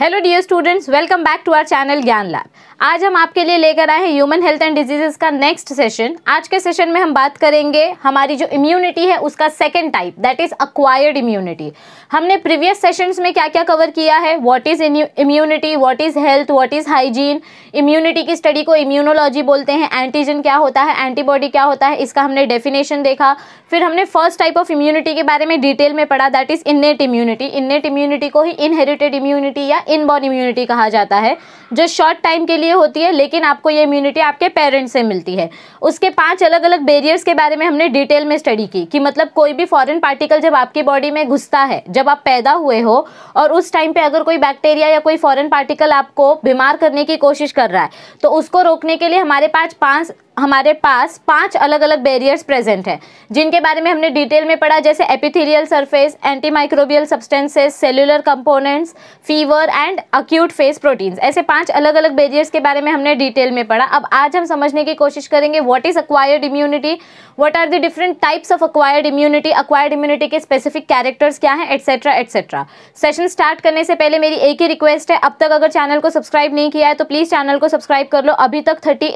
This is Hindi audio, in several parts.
Hello dear students, welcome back to our channel Gyan Lab. आज हम आपके लिए लेकर आए हैं ह्यूमन हेल्थ एंड डिजीजेस का नेक्स्ट सेशन आज के सेशन में हम बात करेंगे हमारी जो इम्यूनिटी है उसका second type that is acquired immunity हमने प्रीवियस सेशंस में क्या क्या कवर किया है what is immunity what is health what is hygiene immunity की स्टडी को इम्यूनोलॉजी बोलते हैं एंटीजन क्या होता है एंटीबॉडी क्या होता है इसका हमने डेफिनेशन देखा फिर हमने फर्स्ट टाइप ऑफ इम्यूनिटी के बारे में डिटेल में पढ़ा that is innate immunity innate immunity को ही इनहेरिटेड इम्यूनिटी या इनबॉर्न इम्यूनिटी कहा जाता है जो शॉर्ट टाइम के लिए लिए होती है लेकिन आपको ये इम्यूनिटी आपके पेरेंट्स से मिलती है उसके पांच अलग अलग बेरियर्स के बारे में हमने डिटेल में स्टडी की कि मतलब कोई भी फॉरेन पार्टिकल जब आपकी बॉडी में घुसता है जब आप पैदा हुए हो और उस टाइम पे अगर कोई बैक्टीरिया या कोई फॉरन पार्टिकल आपको बीमार करने की कोशिश कर रहा है तो उसको रोकने के लिए हमारे पास पाँच हमारे पास पांच अलग अलग बैरियर्स प्रेजेंट हैं जिनके बारे में हमने डिटेल में पढ़ा जैसे epithelial surface antimicrobial substances cellular components fever and acute phase proteins ऐसे पांच अलग अलग बैरियर्स के बारे में हमने डिटेल में पढ़ा अब आज हम समझने की कोशिश करेंगे what is acquired immunity what are the different types of acquired immunity acquired immunity के स्पेसिफिक कैरेक्टर्स क्या हैं एटसेट्रा एटसेट्रा सेशन स्टार्ट करने से पहले मेरी एक ही रिक्वेस्ट है अब तक अगर चैनल को सब्सक्राइब नहीं किया है तो प्लीज़ चैनल को सब्सक्राइब कर लो अभी तक थर्टी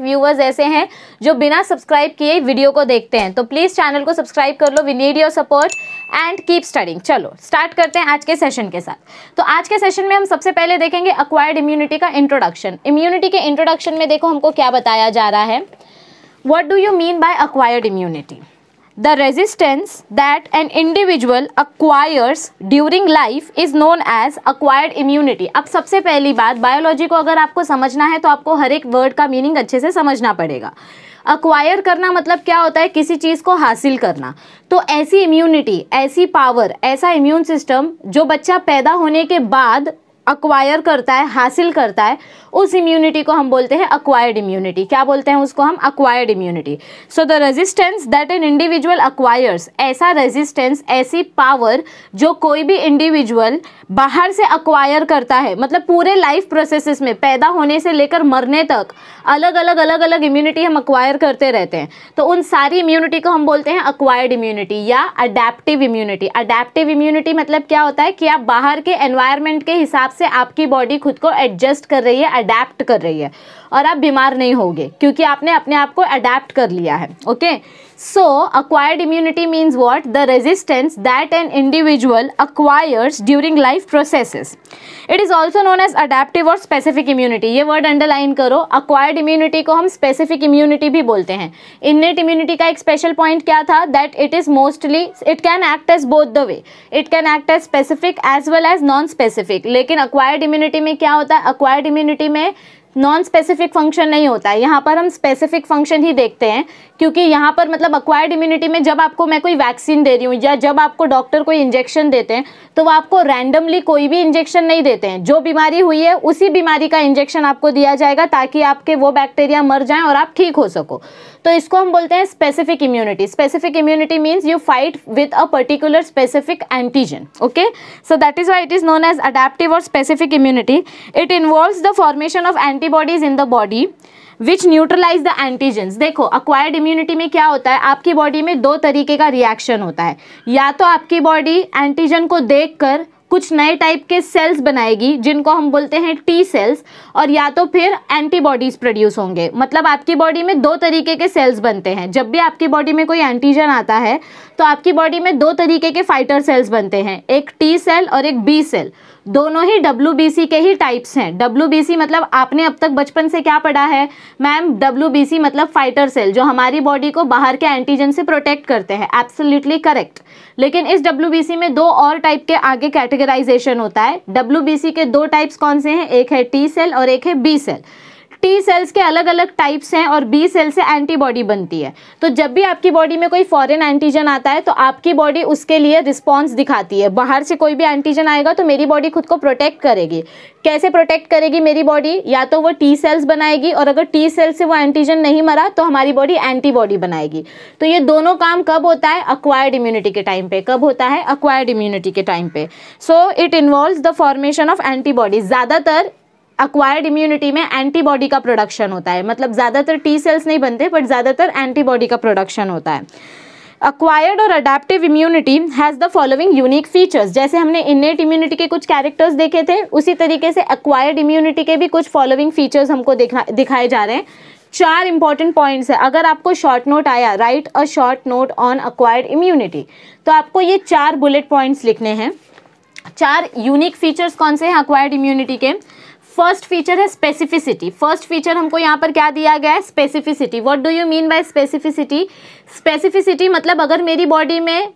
व्यूवर्स ऐसे हैं जो बिना सब्सक्राइब किए वीडियो को देखते हैं तो प्लीज़ चैनल को सब्सक्राइब कर लो we need your support and keep studying चलो स्टार्ट करते हैं आज के सेशन के साथ तो आज के सेशन में हम सबसे पहले देखेंगे अक्वायर्ड इम्यूनिटी का इंट्रोडक्शन इम्यूनिटी के इंट्रोडक्शन में देखो हमको क्या बताया जा रहा है what do you mean by acquired immunity? The resistance that an individual acquires during life is known as acquired immunity. अब सबसे पहली बात बायोलॉजी को अगर आपको समझना है तो आपको हर एक वर्ड का मीनिंग अच्छे से समझना पड़ेगा अक्वायर करना मतलब क्या होता है किसी चीज़ को हासिल करना तो ऐसी इम्यूनिटी ऐसी पावर ऐसा इम्यून सिस्टम जो बच्चा पैदा होने के बाद अक्वायर करता है हासिल करता है उस इम्यूनिटी को हम बोलते हैं अक्वायर्ड इम्यूनिटी क्या बोलते हैं उसको हम acquired immunity so the resistance that an individual acquires ऐसा रेजिस्टेंस ऐसी पावर जो कोई भी इंडिविजुअल बाहर से अक्वायर करता है मतलब पूरे लाइफ प्रोसेसेस में पैदा होने से लेकर मरने तक अलग अलग अलग अलग इम्यूनिटी हम अक्वायर करते रहते हैं तो उन सारी इम्यूनिटी को हम बोलते हैं अक्वायर्ड इम्यूनिटी या अडेप्टिव इम्यूनिटी अडेप्टिव इम्यूनिटी मतलब क्या होता है कि आप बाहर के एनवायरमेंट के हिसाब से आपकी बॉडी खुद को एडजस्ट कर रही है अडेप्ट कर रही है और आप बीमार नहीं होगे क्योंकि आपने अपने आप को अडेप्ट कर लिया है okay So, acquired immunity means what? The resistance that an individual acquires during life processes. It is also known as adaptive or specific immunity. ये word underline करो acquired immunity को हम specific immunity भी बोलते हैं Innate immunity का एक special point क्या था That it is mostly, it can act as both the way. It can act as specific as well as non-specific. लेकिन acquired immunity में क्या होता है Acquired immunity में नॉन स्पेसिफिक फंक्शन नहीं होता है यहाँ पर हम स्पेसिफिक फंक्शन ही देखते हैं क्योंकि यहाँ पर मतलब अक्वायर्ड इम्यूनिटी में जब आपको मैं कोई वैक्सीन दे रही हूँ या जब आपको डॉक्टर कोई इंजेक्शन देते हैं तो वो आपको रैंडमली कोई भी इंजेक्शन नहीं देते हैं जो बीमारी हुई है उसी बीमारी का इंजेक्शन आपको दिया जाएगा ताकि आपके वो बैक्टीरिया मर जाएं और आप ठीक हो सको तो इसको हम बोलते हैं specific immunity specific immunity means you fight with a particular specific antigen okay so that is why it is known as adaptive और specific immunity it involves the formation of antibodies in the body which neutralise the antigen देखो अक्वायर्ड इम्यूनिटी में क्या होता है आपकी बॉडी में दो तरीके का रिएक्शन होता है या तो आपकी बॉडी एंटीजन को कर कुछ नए टाइप के सेल्स बनाएगी जिनको हम बोलते हैं टी सेल्स और या तो फिर एंटीबॉडीज प्रोड्यूस होंगे मतलब आपकी बॉडी में दो तरीके के सेल्स बनते हैं जब भी आपकी बॉडी में कोई एंटीजन आता है तो आपकी बॉडी में दो तरीके के फाइटर सेल्स बनते हैं एक टी सेल और एक बी सेल दोनों ही डब्ल्यू के ही टाइप्स हैं डब्ल्यू मतलब आपने अब तक बचपन से क्या पढ़ा है मैम डब्ल्यू मतलब फाइटर सेल जो हमारी बॉडी को बाहर के एंटीजन से प्रोटेक्ट करते हैं एब्सोल्युटली करेक्ट लेकिन इस डब्ल्यू में दो और टाइप के आगे कैटेगराइजेशन होता है डब्ल्यू के दो टाइप्स कौन से हैं एक है टी सेल और एक है बी सेल टी सेल्स के अलग अलग टाइप्स हैं और बी सेल से एंटीबॉडी बनती है तो जब भी आपकी बॉडी में कोई फॉरेन एंटीजन आता है तो आपकी बॉडी उसके लिए रिस्पॉन्स दिखाती है बाहर से कोई भी एंटीजन आएगा तो मेरी बॉडी खुद को प्रोटेक्ट करेगी कैसे प्रोटेक्ट करेगी मेरी बॉडी या तो वो टी सेल्स बनाएगी और अगर टी सेल से वो एंटीजन नहीं मरा तो हमारी बॉडी एंटीबॉडी बनाएगी तो ये दोनों काम कब होता है अक्वायर्ड इम्यूनिटी के टाइम पे कब होता है अक्वायर्ड इम्यूनिटी के टाइम पे so it involve the formation of antibody ज़्यादातर अक्वायर्ड इम्यूनिटी में एंटीबॉडी का प्रोडक्शन होता है मतलब ज़्यादातर टी सेल्स नहीं बनते बट ज़्यादातर एंटीबॉडी का प्रोडक्शन होता है अक्वायर्ड और adaptive immunity has the following unique features जैसे हमने इनेट इम्यूनिटी के कुछ कैरेक्टर्स देखे थे उसी तरीके से अक्वायर्ड इम्यूनिटी के भी कुछ फॉलोइंग फीचर्स हमको दिखा दिखाए जा रहे हैं चार इंपॉर्टेंट पॉइंट्स है अगर आपको शॉर्ट नोट आया write a short note on acquired immunity तो आपको ये चार बुलेट पॉइंट्स लिखने हैं चार यूनिक फीचर्स कौन से हैं अक्वायर्ड इम्यूनिटी के फर्स्ट फीचर है स्पेसिफिसिटी फर्स्ट फीचर हमको यहाँ पर क्या दिया गया है specificity what do you mean by specificity specificity मतलब अगर मेरी बॉडी में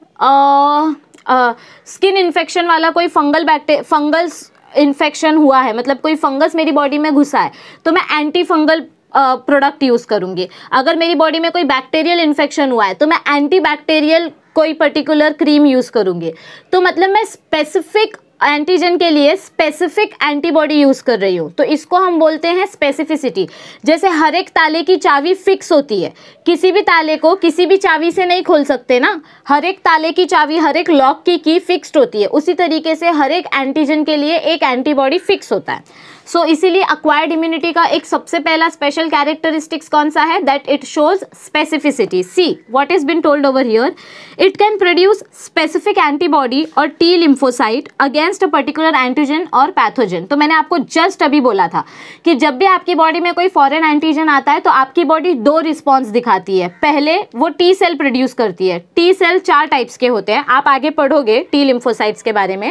स्किन uh, इन्फेक्शन uh, वाला कोई फंगल बैक्टे फंगल्स इन्फेक्शन हुआ है मतलब कोई फंगस मेरी बॉडी में घुसा है तो मैं एंटी फंगल प्रोडक्ट यूज़ करूँगी अगर मेरी बॉडी में कोई बैक्टीरियल इन्फेक्शन हुआ है तो मैं एंटी बैक्टेरियल कोई पर्टिकुलर क्रीम यूज़ करूँगी तो मतलब मैं स्पेसिफिक एंटीजन के लिए स्पेसिफिक एंटीबॉडी यूज कर रही हूँ तो इसको हम बोलते हैं स्पेसिफिसिटी जैसे हर एक ताले की चाबी फिक्स होती है किसी भी ताले को किसी भी चाबी से नहीं खोल सकते ना हर एक ताले की चाबी हर एक लॉक की की फिक्स्ड होती है उसी तरीके से हर एक एंटीजन के लिए एक एंटीबॉडी फिक्स होता है सो so, इसीलिए अक्वायर्ड इम्यूनिटी का एक सबसे पहला स्पेशल कैरेक्टरिस्टिक्स कौन सा है that it shows specificity see what is been told over here it can produce specific antibody और T lymphocyte against a particular antigen और पैथोजन तो मैंने आपको जस्ट अभी बोला था कि जब भी आपकी बॉडी में कोई फॉरेन एंटीजन आता है तो आपकी बॉडी दो रिस्पॉन्स दिखाती है पहले वो टी सेल प्रोड्यूस करती है टी सेल चार टाइप्स के होते हैं आप आगे पढ़ोगे टी लिम्फोसाइट्स के बारे में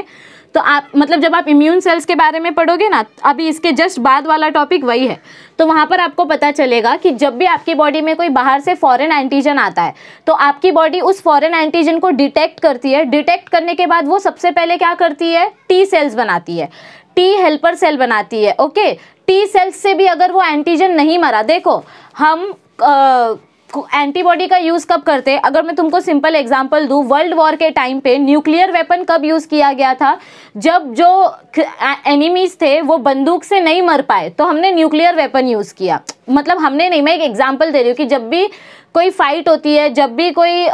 तो आप मतलब जब आप इम्यून सेल्स के बारे में पढ़ोगे ना अभी इसके जस्ट बाद वाला टॉपिक वही है तो वहाँ पर आपको पता चलेगा कि जब भी आपकी बॉडी में कोई बाहर से फॉरेन एंटीजन आता है तो आपकी बॉडी उस फॉरेन एंटीजन को डिटेक्ट करती है डिटेक्ट करने के बाद वो सबसे पहले क्या करती है टी सेल्स बनाती है टी हेल्पर सेल बनाती है ओके टी सेल्स से भी अगर वो एंटीजन नहीं मरा देखो हम आ, एंटीबॉडी का यूज़ कब करते हैं अगर मैं तुमको सिंपल एग्जांपल दूँ वर्ल्ड वॉर के टाइम पे न्यूक्लियर वेपन कब यूज़ किया गया था जब जो एनिमीज़ थे वो बंदूक से नहीं मर पाए तो हमने न्यूक्लियर वेपन यूज़ किया मतलब हमने नहीं मैं एक एग्जाम्पल दे रही हूँ कि जब भी कोई फाइट होती है जब भी कोई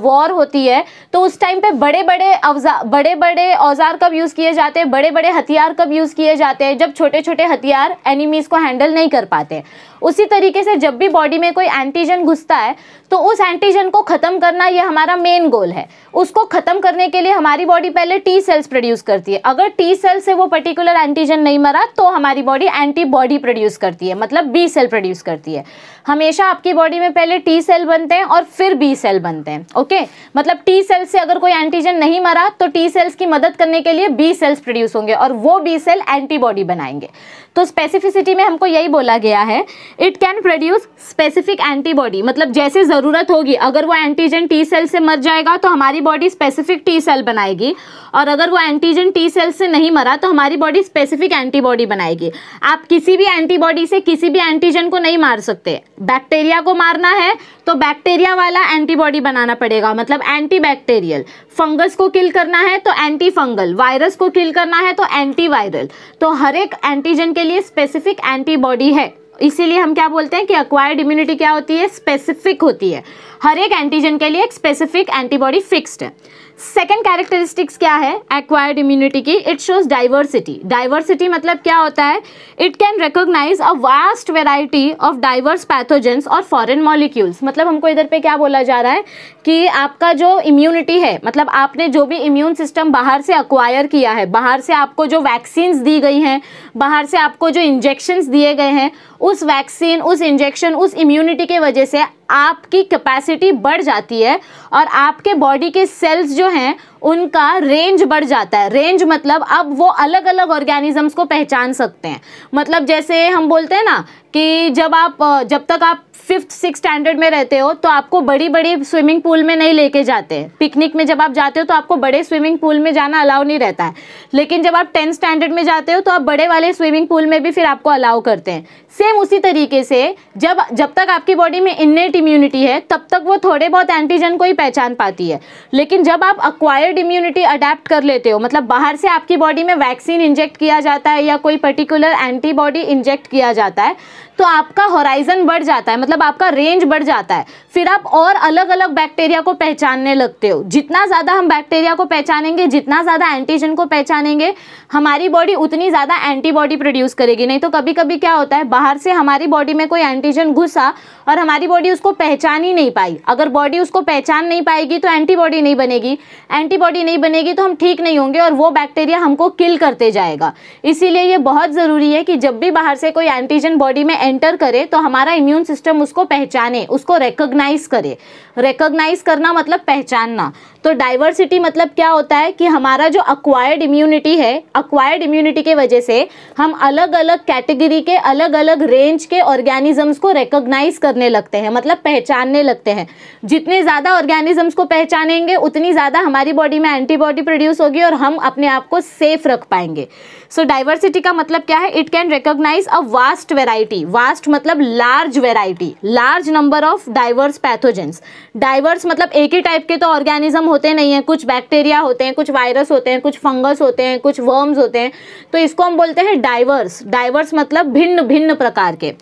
वॉर होती है तो उस टाइम पे बड़े बड़े अवजार बड़े बड़े औजार कब यूज़ किए जाते हैं बड़े बड़े हथियार कब यूज़ किए जाते हैं जब छोटे छोटे हथियार एनिमीज़ को हैंडल नहीं कर पाते उसी तरीके से जब भी बॉडी में कोई एंटीजन घुसता है तो उस एंटीजन को ख़त्म करना ये हमारा मेन गोल है उसको ख़त्म करने के लिए हमारी बॉडी पहले टी सेल्स प्रोड्यूस करती है अगर टी सेल से वो पर्टिकुलर एंटीजन नहीं मरा तो हमारी बॉडी एंटीबॉडी प्रोड्यूस करती है मतलब बी सेल प्रोड्यूस करती है हमेशा आपकी बॉडी में पहले टी सेल बनते हैं और फिर बी सेल बनते हैं ओके मतलब टी सेल से अगर कोई एंटीजन नहीं मरा तो टी सेल्स की मदद करने के लिए बी सेल्स प्रोड्यूस होंगे और वो बी सेल एंटीबॉडी बनाएंगे तो स्पेसिफिसिटी में हमको यही बोला गया है it can produce specific antibody मतलब जैसे ज़रूरत होगी अगर वो एंटीजन टी सेल से मर जाएगा तो हमारी बॉडी स्पेसिफिक टी सेल बनाएगी और अगर वो एंटीजन टी सेल से नहीं मरा तो हमारी बॉडी स्पेसिफिक एंटीबॉडी बनाएगी आप किसी भी एंटीबॉडी से किसी भी एंटीजन को नहीं मार सकते बैक्टीरिया को मारना है तो बैक्टीरिया वाला एंटीबॉडी बनाना पड़ेगा मतलब एंटी बैक्टेरियल फंगस को किल करना है तो एंटी फंगल वायरस को किल करना है तो एंटी वायरल तो हर एक एंटीजन के लिए स्पेसिफिक एंटीबॉडी है इसीलिए हम क्या बोलते हैं कि अक्वायर्ड इम्यूनिटी क्या होती है स्पेसिफिक होती है हर एक एंटीजन के लिए एक स्पेसिफिक एंटीबॉडी फिक्स्ड है सेकेंड कैरेक्टरिस्टिक्स क्या है एक्वायर्ड इम्यूनिटी की इट शोज डाइवर्सिटी डाइवर्सिटी मतलब क्या होता है it can recognise a vast variety of diverse pathogens और फॉरन मॉलिक्यूल्स मतलब हमको इधर पे क्या बोला जा रहा है कि आपका जो इम्यूनिटी है मतलब आपने जो भी इम्यून सिस्टम बाहर से अक्वायर किया है बाहर से आपको जो वैक्सीन दी गई हैं बाहर से आपको जो इंजेक्शन्स दिए गए हैं उस वैक्सीन उस इंजेक्शन उस इम्यूनिटी के वजह से आपकी कैपेसिटी बढ़ जाती है और आपके बॉडी के सेल्स जो हैं उनका रेंज बढ़ जाता है रेंज मतलब अब वो अलग अलग ऑर्गेनिजम्स को पहचान सकते हैं मतलब जैसे हम बोलते हैं ना कि जब आप जब तक आप फिफ्थ सिक्स स्टैंडर्ड में रहते हो तो आपको बड़ी बड़ी स्विमिंग पूल में नहीं लेके जाते पिकनिक में जब आप जाते हो तो आपको बड़े स्विमिंग पूल में जाना अलाउ नहीं रहता है लेकिन जब आप टेंथ स्टैंडर्ड में जाते हो तो आप बड़े वाले स्विमिंग पूल में भी फिर आपको अलाउ करते हैं सेम उसी तरीके से जब जब तक आपकी बॉडी में इन्नेट इम्यूनिटी है तब तक वो थोड़े बहुत एंटीजन को ही पहचान पाती है लेकिन जब आप अक्वायर्ड इम्यूनिटी अडेप्ट कर लेते हो मतलब बाहर से आपकी बॉडी में वैक्सीन इंजेक्ट किया जाता है या कोई पर्टिकुलर एंटीबॉडी इंजेक्ट किया जाता है तो आपका हॉराइजन बढ़ जाता है मतलब मतलब आपका रेंज बढ़ जाता है फिर आप और अलग अलग बैक्टीरिया को पहचानने लगते हो जितना ज़्यादा हम बैक्टीरिया को पहचानेंगे जितना ज़्यादा एंटीजन को पहचानेंगे हमारी बॉडी उतनी ज़्यादा एंटीबॉडी प्रोड्यूस करेगी नहीं तो कभी कभी क्या होता है बाहर से हमारी बॉडी में कोई एंटीजन घुसा और हमारी बॉडी उसको पहचान ही नहीं पाई अगर बॉडी उसको पहचान नहीं पाएगी तो एंटीबॉडी नहीं बनेगी एंटीबॉडी नहीं बनेगी तो हम ठीक नहीं होंगे और वो बैक्टीरिया हमको किल करते जाएगा इसीलिए ये बहुत ज़रूरी है कि जब भी बाहर से कोई एंटीजन बॉडी में एंटर करे तो हमारा इम्यून सिस्टम उसको पहचाने उसको रिकोगनाइज़ करें रिकोगनाइज़ करना मतलब पहचानना तो डाइवर्सिटी मतलब क्या होता है कि हमारा जो अक्वायर्ड इम्यूनिटी है अक्वायर्ड इम्यूनिटी के वजह से हम अलग अलग कैटेगरी के अलग अलग रेंज के ऑर्गेनिजम्स को रिकोगनाइज़ करने लगते हैं मतलब पहचानने लगते हैं जितने ज़्यादा ऑर्गेनिजम्स को पहचानेंगे उतनी ज़्यादा हमारी बॉडी में एंटीबॉडी प्रोड्यूस होगी और हम अपने आप को सेफ रख पाएंगे सो डाइवर्सिटी का मतलब क्या है it can recognise a vast variety vast मतलब large variety large number of diverse pathogens diverse मतलब एक ही टाइप के तो ऑर्गेनिज्म होते नहीं हैं कुछ बैक्टीरिया होते हैं कुछ वायरस होते हैं कुछ फंगस होते हैं कुछ वर्म्स होते हैं तो इसको हम बोलते हैं डाइवर्स डाइवर्स मतलब भिन्न भिन्न प्रकार के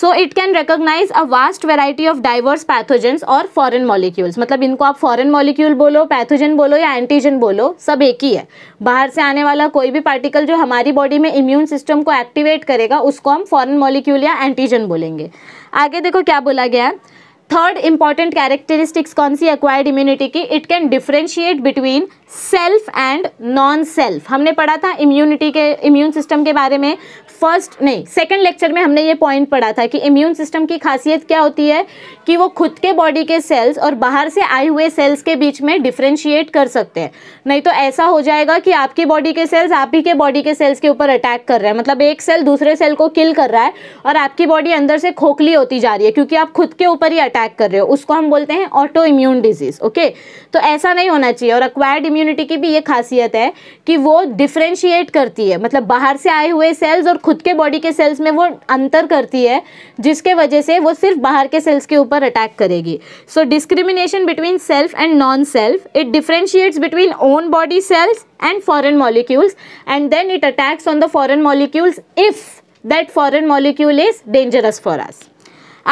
so it can recognise a vast variety of diverse pathogens और फॉरन मॉलिक्यूल्स मतलब इनको आप फॉरन मॉलिक्यूल बोलो पैथोजन बोलो या एंटीजन बोलो सब एक ही है बाहर से आने वाला कोई भी पार्टिकल जो हमारी बॉडी में इम्यून सिस्टम को एक्टिवेट करेगा उसको हम फॉरन मॉलिक्यूल या एंटीजन बोलेंगे आगे देखो क्या बोला गया है थर्ड इंपॉर्टेंट कैरेक्टरिस्टिक्स कौन सी एक्वायर्ड इम्यूनिटी की it can differentiate between self and non self हमने पढ़ा था इम्यूनिटी के इम्यून सिस्टम के बारे में फर्स्ट नहीं सेकंड लेक्चर में हमने ये पॉइंट पढ़ा था कि इम्यून सिस्टम की खासियत क्या होती है कि वो खुद के बॉडी के सेल्स और बाहर से आए हुए सेल्स के बीच में डिफ्रेंशिएट कर सकते हैं नहीं तो ऐसा हो जाएगा कि आपकी बॉडी के सेल्स आप ही के बॉडी के सेल्स के ऊपर अटैक कर रहे हैं मतलब एक सेल दूसरे सेल को किल कर रहा है और आपकी बॉडी अंदर से खोखली होती जा रही है क्योंकि आप खुद के ऊपर ही अटैक कर रहे हो उसको हम बोलते हैं ऑटो इम्यून डिजीज़ ओके तो ऐसा नहीं होना चाहिए और अक्वायर्ड इम्यूनिटी की भी ये खासियत है कि वो डिफ्रेंशिएट करती है मतलब बाहर से आए हुए सेल्स और खुद के बॉडी के सेल्स में वो अंतर करती है जिसके वजह से वो सिर्फ बाहर के सेल्स के ऊपर पर अटैक करेगी so discrimination between self and non self it differentiates between own body cells and foreign molecules and then it attacks on the foreign molecules if that foreign molecule is dangerous for us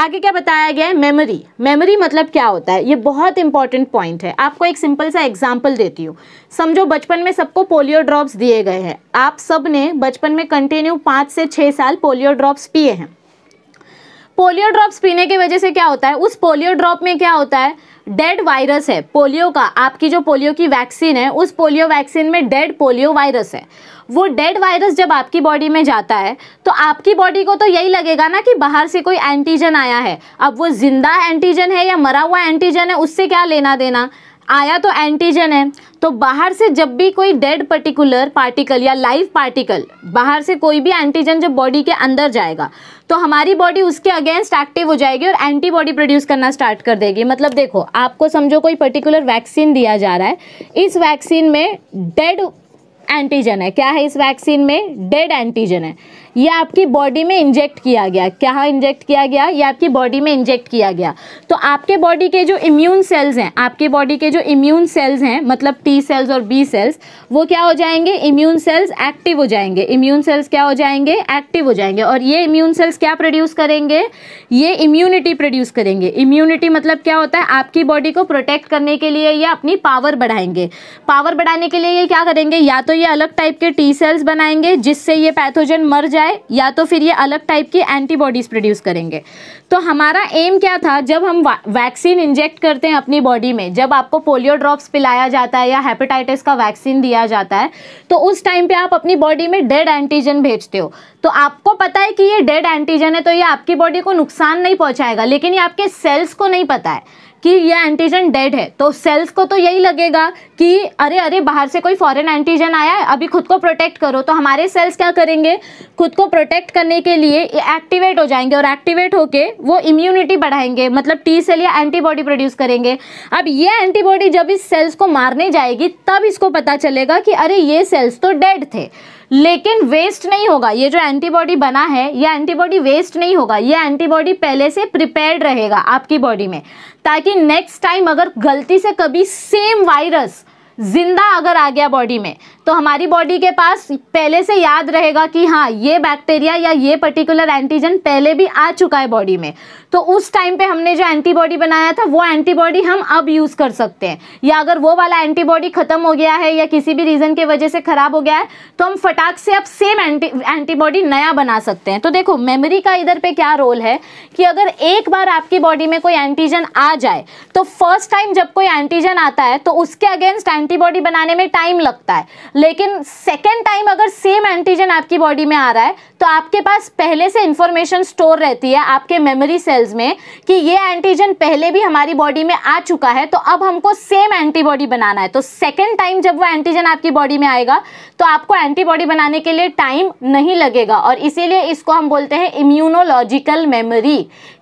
आगे क्या बताया गया है मेमोरी मेमोरी मतलब क्या होता है ये बहुत इंपॉर्टेंट पॉइंट है आपको एक सिंपल सा एग्जांपल देती हूँ समझो बचपन में सबको पोलियो ड्रॉप्स दिए गए हैं आप सब ने बचपन में कंटिन्यू पाँच से छः साल पोलियो ड्रॉप्स पिए हैं पोलियो ड्रॉप्स पीने की वजह से क्या होता है उस पोलियो ड्रॉप में क्या होता है डेड वायरस है पोलियो का आपकी जो पोलियो की वैक्सीन है उस पोलियो वैक्सीन में डेड पोलियो वायरस है वो डेड वायरस जब आपकी बॉडी में जाता है तो आपकी बॉडी को तो यही लगेगा ना कि बाहर से कोई एंटीजन आया है अब वो जिंदा एंटीजन है या मरा हुआ एंटीजन है उससे क्या लेना देना आया तो एंटीजन है तो बाहर से जब भी कोई डेड पर्टिकुलर पार्टिकल या लाइव पार्टिकल बाहर से कोई भी एंटीजन जब बॉडी के अंदर जाएगा तो हमारी बॉडी उसके अगेंस्ट एक्टिव हो जाएगी और एंटीबॉडी प्रोड्यूस करना स्टार्ट कर देगी मतलब देखो आपको समझो कोई पर्टिकुलर वैक्सीन दिया जा रहा है इस वैक्सीन में डेड एंटीजन है क्या है इस वैक्सीन में डेड एंटीजन है ये आपकी बॉडी में इंजेक्ट किया गया क्या इंजेक्ट किया गया ये आपकी बॉडी में इंजेक्ट किया गया तो आपके बॉडी के जो इम्यून सेल्स हैं आपके बॉडी के जो इम्यून सेल्स हैं मतलब टी सेल्स और बी सेल्स वो क्या हो जाएंगे इम्यून सेल्स एक्टिव हो जाएंगे इम्यून सेल्स क्या हो जाएंगे एक्टिव हो जाएंगे और ये इम्यून सेल्स क्या प्रोड्यूस करेंगे ये इम्यूनिटी प्रोड्यूस करेंगे इम्यूनिटी मतलब क्या होता है आपकी बॉडी को प्रोटेक्ट करने के लिए या अपनी पावर बढ़ाएंगे पावर बढ़ाने के लिए ये क्या करेंगे या तो ये अलग टाइप के टी सेल्स बनाएंगे जिससे ये पैथोजन मर जाए जाए या तो फिर ये अलग टाइप की एंटीबॉडीज़ प्रोड्यूस करेंगे तो हमारा एम क्या था जब हम वैक्सीन इंजेक्ट करते हैं अपनी बॉडी में जब आपको पोलियो ड्रॉप्स पिलाया जाता है या हेपेटाइटिस का वैक्सीन दिया जाता है तो उस टाइम पे आप अपनी बॉडी में डेड एंटीजन भेजते हो तो आपको पता है कि ये डेड एंटीजन है तो ये आपकी बॉडी को नुकसान नहीं पहुँचाएगा लेकिन ये आपके सेल्स को नहीं पता है कि ये एंटीजन डेड है तो सेल्स को तो यही लगेगा कि अरे अरे बाहर से कोई फॉरेन एंटीजन आया है अभी खुद को प्रोटेक्ट करो तो हमारे सेल्स क्या करेंगे खुद को प्रोटेक्ट करने के लिए एक्टिवेट हो जाएंगे और एक्टिवेट होके वो इम्यूनिटी बढ़ाएंगे मतलब टी सेल या एंटीबॉडी प्रोड्यूस करेंगे अब ये एंटीबॉडी जब इस सेल्स को मारने जाएगी तब इसको पता चलेगा कि अरे ये सेल्स तो डेड थे लेकिन वेस्ट नहीं होगा ये जो एंटीबॉडी बना है ये एंटीबॉडी वेस्ट नहीं होगा ये एंटीबॉडी पहले से प्रिपेयर्ड रहेगा आपकी बॉडी में ताकि नेक्स्ट टाइम अगर गलती से कभी सेम वायरस जिंदा अगर आ गया बॉडी में तो हमारी बॉडी के पास पहले से याद रहेगा कि हाँ ये बैक्टीरिया या ये पर्टिकुलर एंटीजन पहले भी आ चुका है बॉडी में तो उस टाइम पे हमने जो एंटीबॉडी बनाया था वो एंटीबॉडी हम अब यूज़ कर सकते हैं या अगर वो वाला एंटीबॉडी ख़त्म हो गया है या किसी भी रीज़न के वजह से ख़राब हो गया है तो हम फटाक से अब सेम एंटी एंटीबॉडी नया बना सकते हैं तो देखो मेमोरी का इधर पे क्या रोल है कि अगर एक बार आपकी बॉडी में कोई एंटीजन आ जाए तो फर्स्ट टाइम जब कोई एंटीजन आता है तो उसके अगेंस्ट एंटीबॉडी बनाने में टाइम लगता है लेकिन सेकेंड टाइम अगर सेम एंटीजन आपकी बॉडी में आ रहा है तो आपके पास पहले से इंफॉर्मेशन स्टोर रहती है आपके मेमोरी सेल सेल्स में कि ये एंटीजन पहले भी हमारी बॉडी में आ चुका है तो अब हमको सेम एंटीबॉडी बनाना है तो सेकेंड टाइम जब वो एंटीजन आपकी बॉडी में आएगा तो आपको एंटीबॉडी बनाने के लिए टाइम नहीं लगेगा और इसीलिए इसको हम बोलते हैं इम्यूनोलॉजिकल मेमोरी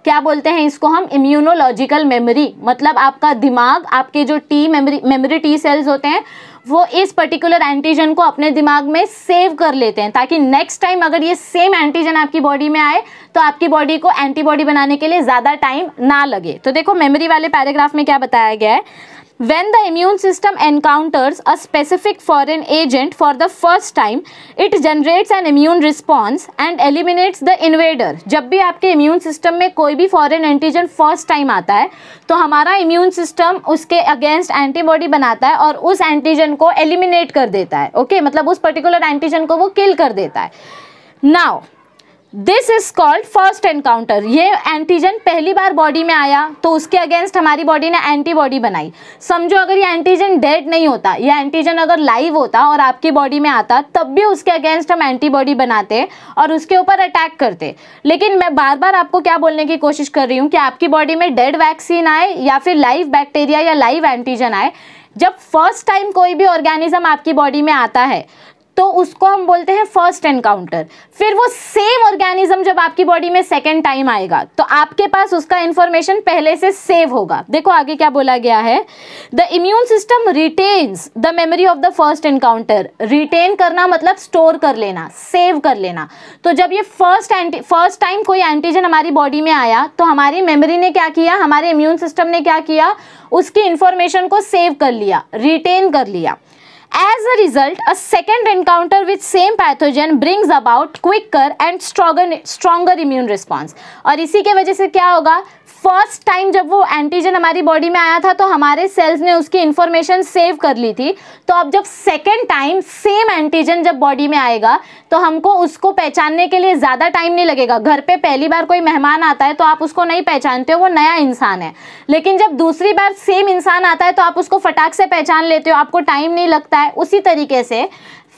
क्या बोलते हैं इसको हम इम्यूनोलॉजिकल मेमोरी मतलब आपका दिमाग आपके जो T memory memory T cells होते हैं वो इस पर्टिकुलर एंटीजन को अपने दिमाग में सेव कर लेते हैं ताकि नेक्स्ट टाइम अगर ये सेम एंटीजन आपकी बॉडी में आए तो आपकी बॉडी को एंटीबॉडी बनाने के लिए ज़्यादा टाइम ना लगे तो देखो मेमोरी वाले पैराग्राफ में क्या बताया गया है when the immune system encounters a specific foreign agent for the first time it generates an immune response and eliminates the invader जब भी आपके इम्यून सिस्टम में कोई भी फॉरेन एंटीजन फर्स्ट टाइम आता है तो हमारा इम्यून सिस्टम उसके अगेंस्ट एंटीबॉडी बनाता है और उस एंटीजन को एलिमिनेट कर देता है ओके okay? मतलब उस पर्टिकुलर एंटीजन को वो किल कर देता है now this is called first encounter ये एंटीजन पहली बार बॉडी में आया तो उसके अगेंस्ट हमारी बॉडी ने एंटीबॉडी बनाई समझो अगर ये एंटीजन डेड नहीं होता ये एंटीजन अगर लाइव होता और आपकी बॉडी में आता तब भी उसके अगेंस्ट हम एंटीबॉडी बनाते और उसके ऊपर अटैक करते लेकिन मैं बार बार आपको क्या बोलने की कोशिश कर रही हूँ कि आपकी बॉडी में डेड वैक्सीन आए या फिर लाइव बैक्टीरिया या लाइव एंटीजन आए जब फर्स्ट टाइम कोई भी ऑर्गेनिज्म आपकी बॉडी में आता है तो उसको हम बोलते हैं फर्स्ट एनकाउंटर फिर वो सेम ऑर्गेनिज्म जब आपकी बॉडी में सेकेंड टाइम आएगा तो आपके पास उसका इंफॉर्मेशन पहले से सेव होगा देखो आगे क्या बोला गया है the immune system retains the memory of the first encounter retain करना मतलब स्टोर कर लेना सेव कर लेना तो जब ये फर्स्ट एंटी फर्स्ट टाइम कोई एंटीजन हमारी बॉडी में आया तो हमारी मेमोरी ने क्या किया हमारे इम्यून सिस्टम ने क्या किया उसकी इंफॉर्मेशन को सेव कर लिया रिटेन कर लिया as a result a second encounter with same pathogen brings about quicker and stronger stronger immune response और इसी के वजह से क्या होगा फर्स्ट टाइम जब वो एंटीजन हमारी बॉडी में आया था तो हमारे सेल्स ने उसकी इन्फॉर्मेशन सेव कर ली थी तो अब जब सेकेंड टाइम सेम एंटीजन जब बॉडी में आएगा तो हमको उसको पहचानने के लिए ज़्यादा टाइम नहीं लगेगा घर पे पहली बार कोई मेहमान आता है तो आप उसको नहीं पहचानते हो वो नया इंसान है लेकिन जब दूसरी बार सेम इंसान आता है तो आप उसको फटाक से पहचान लेते हो आपको टाइम नहीं लगता है उसी तरीके से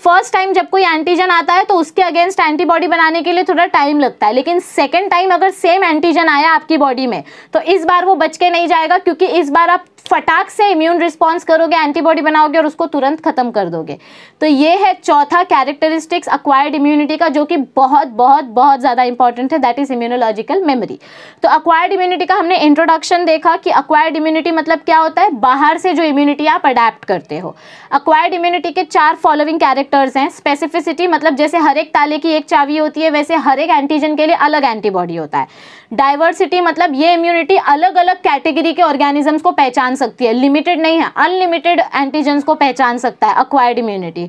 फर्स्ट टाइम जब कोई एंटीजन आता है तो उसके अगेंस्ट एंटीबॉडी बनाने के लिए थोड़ा टाइम लगता है लेकिन सेकेंड टाइम अगर सेम एंटीजन आया आपकी बॉडी में तो इस बार वो बच के नहीं जाएगा क्योंकि इस बार आप फटाक से इम्यून रिस्पॉन्स करोगे एंटीबॉडी बनाओगे और उसको तुरंत खत्म कर दोगे तो ये है चौथा कैरेक्टरिस्टिक्स अक्वायर्ड इम्यूनिटी का जो कि बहुत बहुत बहुत ज़्यादा इंपॉर्टेंट है दैट इज इम्यूनोलॉजिकल मेमोरी तो अक्वायर्ड इम्यूनिटी का हमने इंट्रोडक्शन देखा कि अक्वायर्ड इम्यूनिटी मतलब क्या होता है बाहर से जो इम्यूनिटी आप अडेप्ट करते हो अक्वायर्ड इम्यूनिटी के चार फॉलोइंग कैरेक्टर रिसेप्टर्स हैं स्पेसिफिसिटी मतलब जैसे हर एक ताले की एक चाबी होती है वैसे हर एक एंटीजन के लिए अलग एंटीबॉडी होता है डाइवर्सिटी मतलब ये इम्यूनिटी अलग अलग कैटेगरी के ऑर्गेनिजम्स को पहचान सकती है लिमिटेड नहीं है अनलिमिटेड एंटीजन्स को पहचान सकता है अक्वायर्ड इम्यूनिटी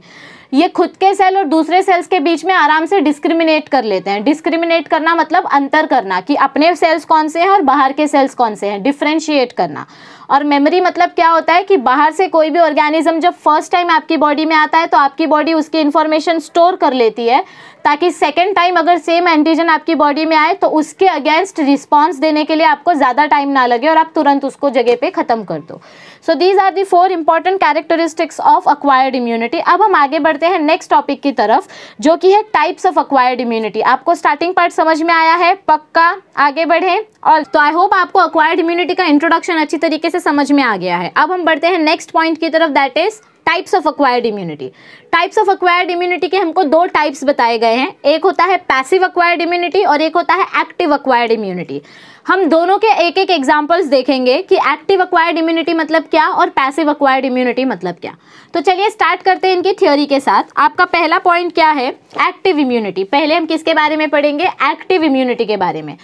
ये खुद के सेल और दूसरे सेल्स के बीच में आराम से डिस्क्रिमिनेट कर लेते हैं डिस्क्रिमिनेट करना मतलब अंतर करना कि अपने सेल्स कौन से हैं और बाहर के सेल्स कौन से हैं डिफ्रेंशिएट करना और मेमोरी मतलब क्या होता है कि बाहर से कोई भी ऑर्गेनिज्म जब फर्स्ट टाइम आपकी बॉडी में आता है तो आपकी बॉडी उसकी इन्फॉर्मेशन स्टोर कर लेती है ताकि सेकेंड टाइम अगर सेम एंटीजन आपकी बॉडी में आए तो उसके अगेंस्ट रिस्पॉन्स देने के लिए आपको ज़्यादा टाइम ना लगे और आप तुरंत उसको जगह पर ख़त्म कर दो so these are the four important characteristics of acquired immunity अब हम आगे बढ़ते हैं नेक्स्ट टॉपिक की तरफ जो कि है टाइप्स ऑफ अक्वायर्ड इम्यूनिटी आपको स्टार्टिंग पार्ट समझ में आया है पक्का आगे बढ़े और तो आई होप आपको अक्वायर्ड इम्यूनिटी का इंट्रोडक्शन अच्छी तरीके से समझ में आ गया है अब हम बढ़ते हैं नेक्स्ट पॉइंट की तरफ that is types of acquired immunity types of acquired immunity के हमको दो टाइप्स बताए गए हैं एक होता है पैसिव अक्वायर्ड इम्यूनिटी और एक होता है एक्टिव अक्वायर्ड इम्यूनिटी हम दोनों के एक एक एग्जाम्पल्स देखेंगे कि एक्टिव अक्वायर्ड इम्यूनिटी मतलब क्या और पैसिव अक्वायर्ड इम्यूनिटी मतलब क्या तो चलिए स्टार्ट करते हैं इनकी थ्योरी के साथ आपका पहला पॉइंट क्या है एक्टिव इम्यूनिटी पहले हम किसके बारे में पढ़ेंगे एक्टिव इम्यूनिटी के बारे में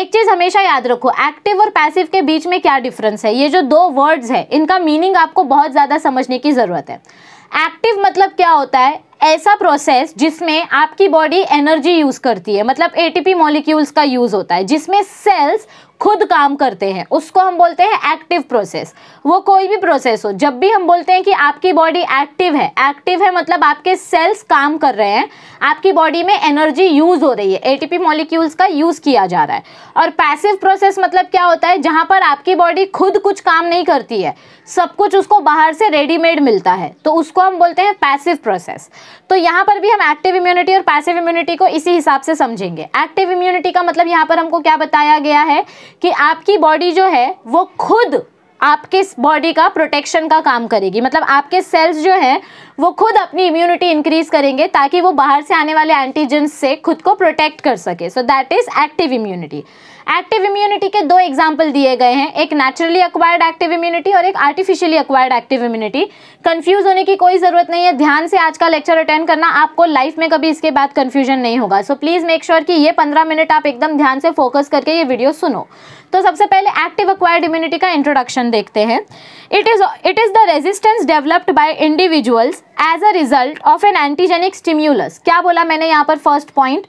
एक चीज़ हमेशा याद रखो एक्टिव और पैसिव के बीच में क्या डिफरेंस है ये जो दो वर्ड्स है इनका मीनिंग आपको बहुत ज़्यादा समझने की ज़रूरत है एक्टिव मतलब क्या होता है ऐसा प्रोसेस जिसमें आपकी बॉडी एनर्जी यूज करती है मतलब एटीपी मॉलिक्यूल्स का यूज होता है जिसमें सेल्स खुद काम करते हैं उसको हम बोलते हैं एक्टिव प्रोसेस वो कोई भी प्रोसेस हो जब भी हम बोलते हैं कि आपकी बॉडी एक्टिव है एक्टिव है मतलब आपके सेल्स काम कर रहे हैं आपकी बॉडी में एनर्जी यूज हो रही है एटीपी मॉलिक्यूल्स का यूज किया जा रहा है और पैसिव प्रोसेस मतलब क्या होता है जहाँ पर आपकी बॉडी खुद कुछ काम नहीं करती है सब कुछ उसको बाहर से रेडीमेड मिलता है तो उसको हम बोलते हैं पैसिव प्रोसेस तो यहाँ पर भी हम एक्टिव इम्यूनिटी और पैसिव इम्यूनिटी को इसी हिसाब से समझेंगे एक्टिव इम्यूनिटी का मतलब यहाँ पर हमको क्या बताया गया है कि आपकी बॉडी जो है वो खुद आपके बॉडी का प्रोटेक्शन का काम करेगी मतलब आपके सेल्स जो हैं वो खुद अपनी इम्यूनिटी इंक्रीज करेंगे ताकि वो बाहर से आने वाले एंटीजन से खुद को प्रोटेक्ट कर सके so that is active immunity active immunity के दो एग्जाम्पल दिए गए हैं एक नेचुरली अक्वायर्ड एक्टिव इम्यूनिटी और एक artificially acquired active immunity confuse होने की कोई ज़रूरत नहीं है ध्यान से आज का लेक्चर अटेंड करना आपको लाइफ में कभी इसके बाद कन्फ्यूजन नहीं होगा सो प्लीज़ मेक श्योर कि ये पंद्रह मिनट आप एकदम ध्यान से फोकस करके ये वीडियो सुनो तो सबसे पहले एक्टिव अक्वायर्ड इम्यूनिटी का इंट्रोडक्शन देखते हैं it is it is the resistance developed by individuals as a result of an antigenic stimulus क्या बोला मैंने यहाँ पर first point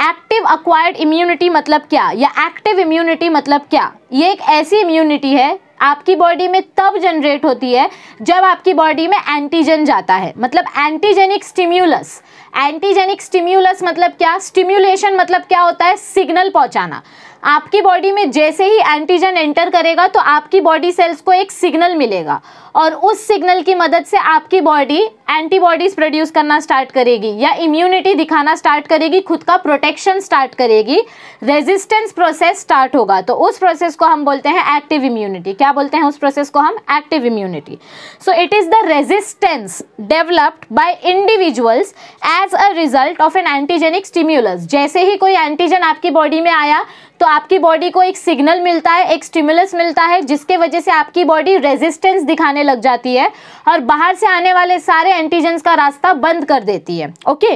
active acquired immunity मतलब क्या या एक्टिव इम्यूनिटी मतलब क्या ये एक ऐसी इम्यूनिटी है आपकी बॉडी में तब जनरेट होती है जब आपकी बॉडी में एंटीजन जाता है मतलब एंटीजेनिक स्टिम्यूलस एंटीजेनिक स्टिम्यूलस मतलब क्या स्टिम्यूलेशन मतलब क्या होता है सिग्नल पहुंचाना आपकी बॉडी में जैसे ही एंटीजन एंटर करेगा तो आपकी बॉडी सेल्स को एक सिग्नल मिलेगा और उस सिग्नल की मदद से आपकी बॉडी एंटीबॉडीज प्रोड्यूस करना स्टार्ट करेगी या इम्यूनिटी दिखाना स्टार्ट करेगी खुद का प्रोटेक्शन स्टार्ट करेगी रेजिस्टेंस प्रोसेस स्टार्ट होगा तो उस प्रोसेस को हम बोलते हैं एक्टिव इम्यूनिटी क्या बोलते हैं उस प्रोसेस को हम active immunity so it is the resistance developed by individuals as a result of an antigenic stimulus जैसे ही कोई एंटीजन आपकी बॉडी में आया तो आपकी बॉडी को एक सिग्नल मिलता है एक स्टिमुलस मिलता है जिसके वजह से आपकी बॉडी रेजिस्टेंस दिखाने लग जाती है और बाहर से आने वाले सारे एंटीजेंस का रास्ता बंद कर देती है okay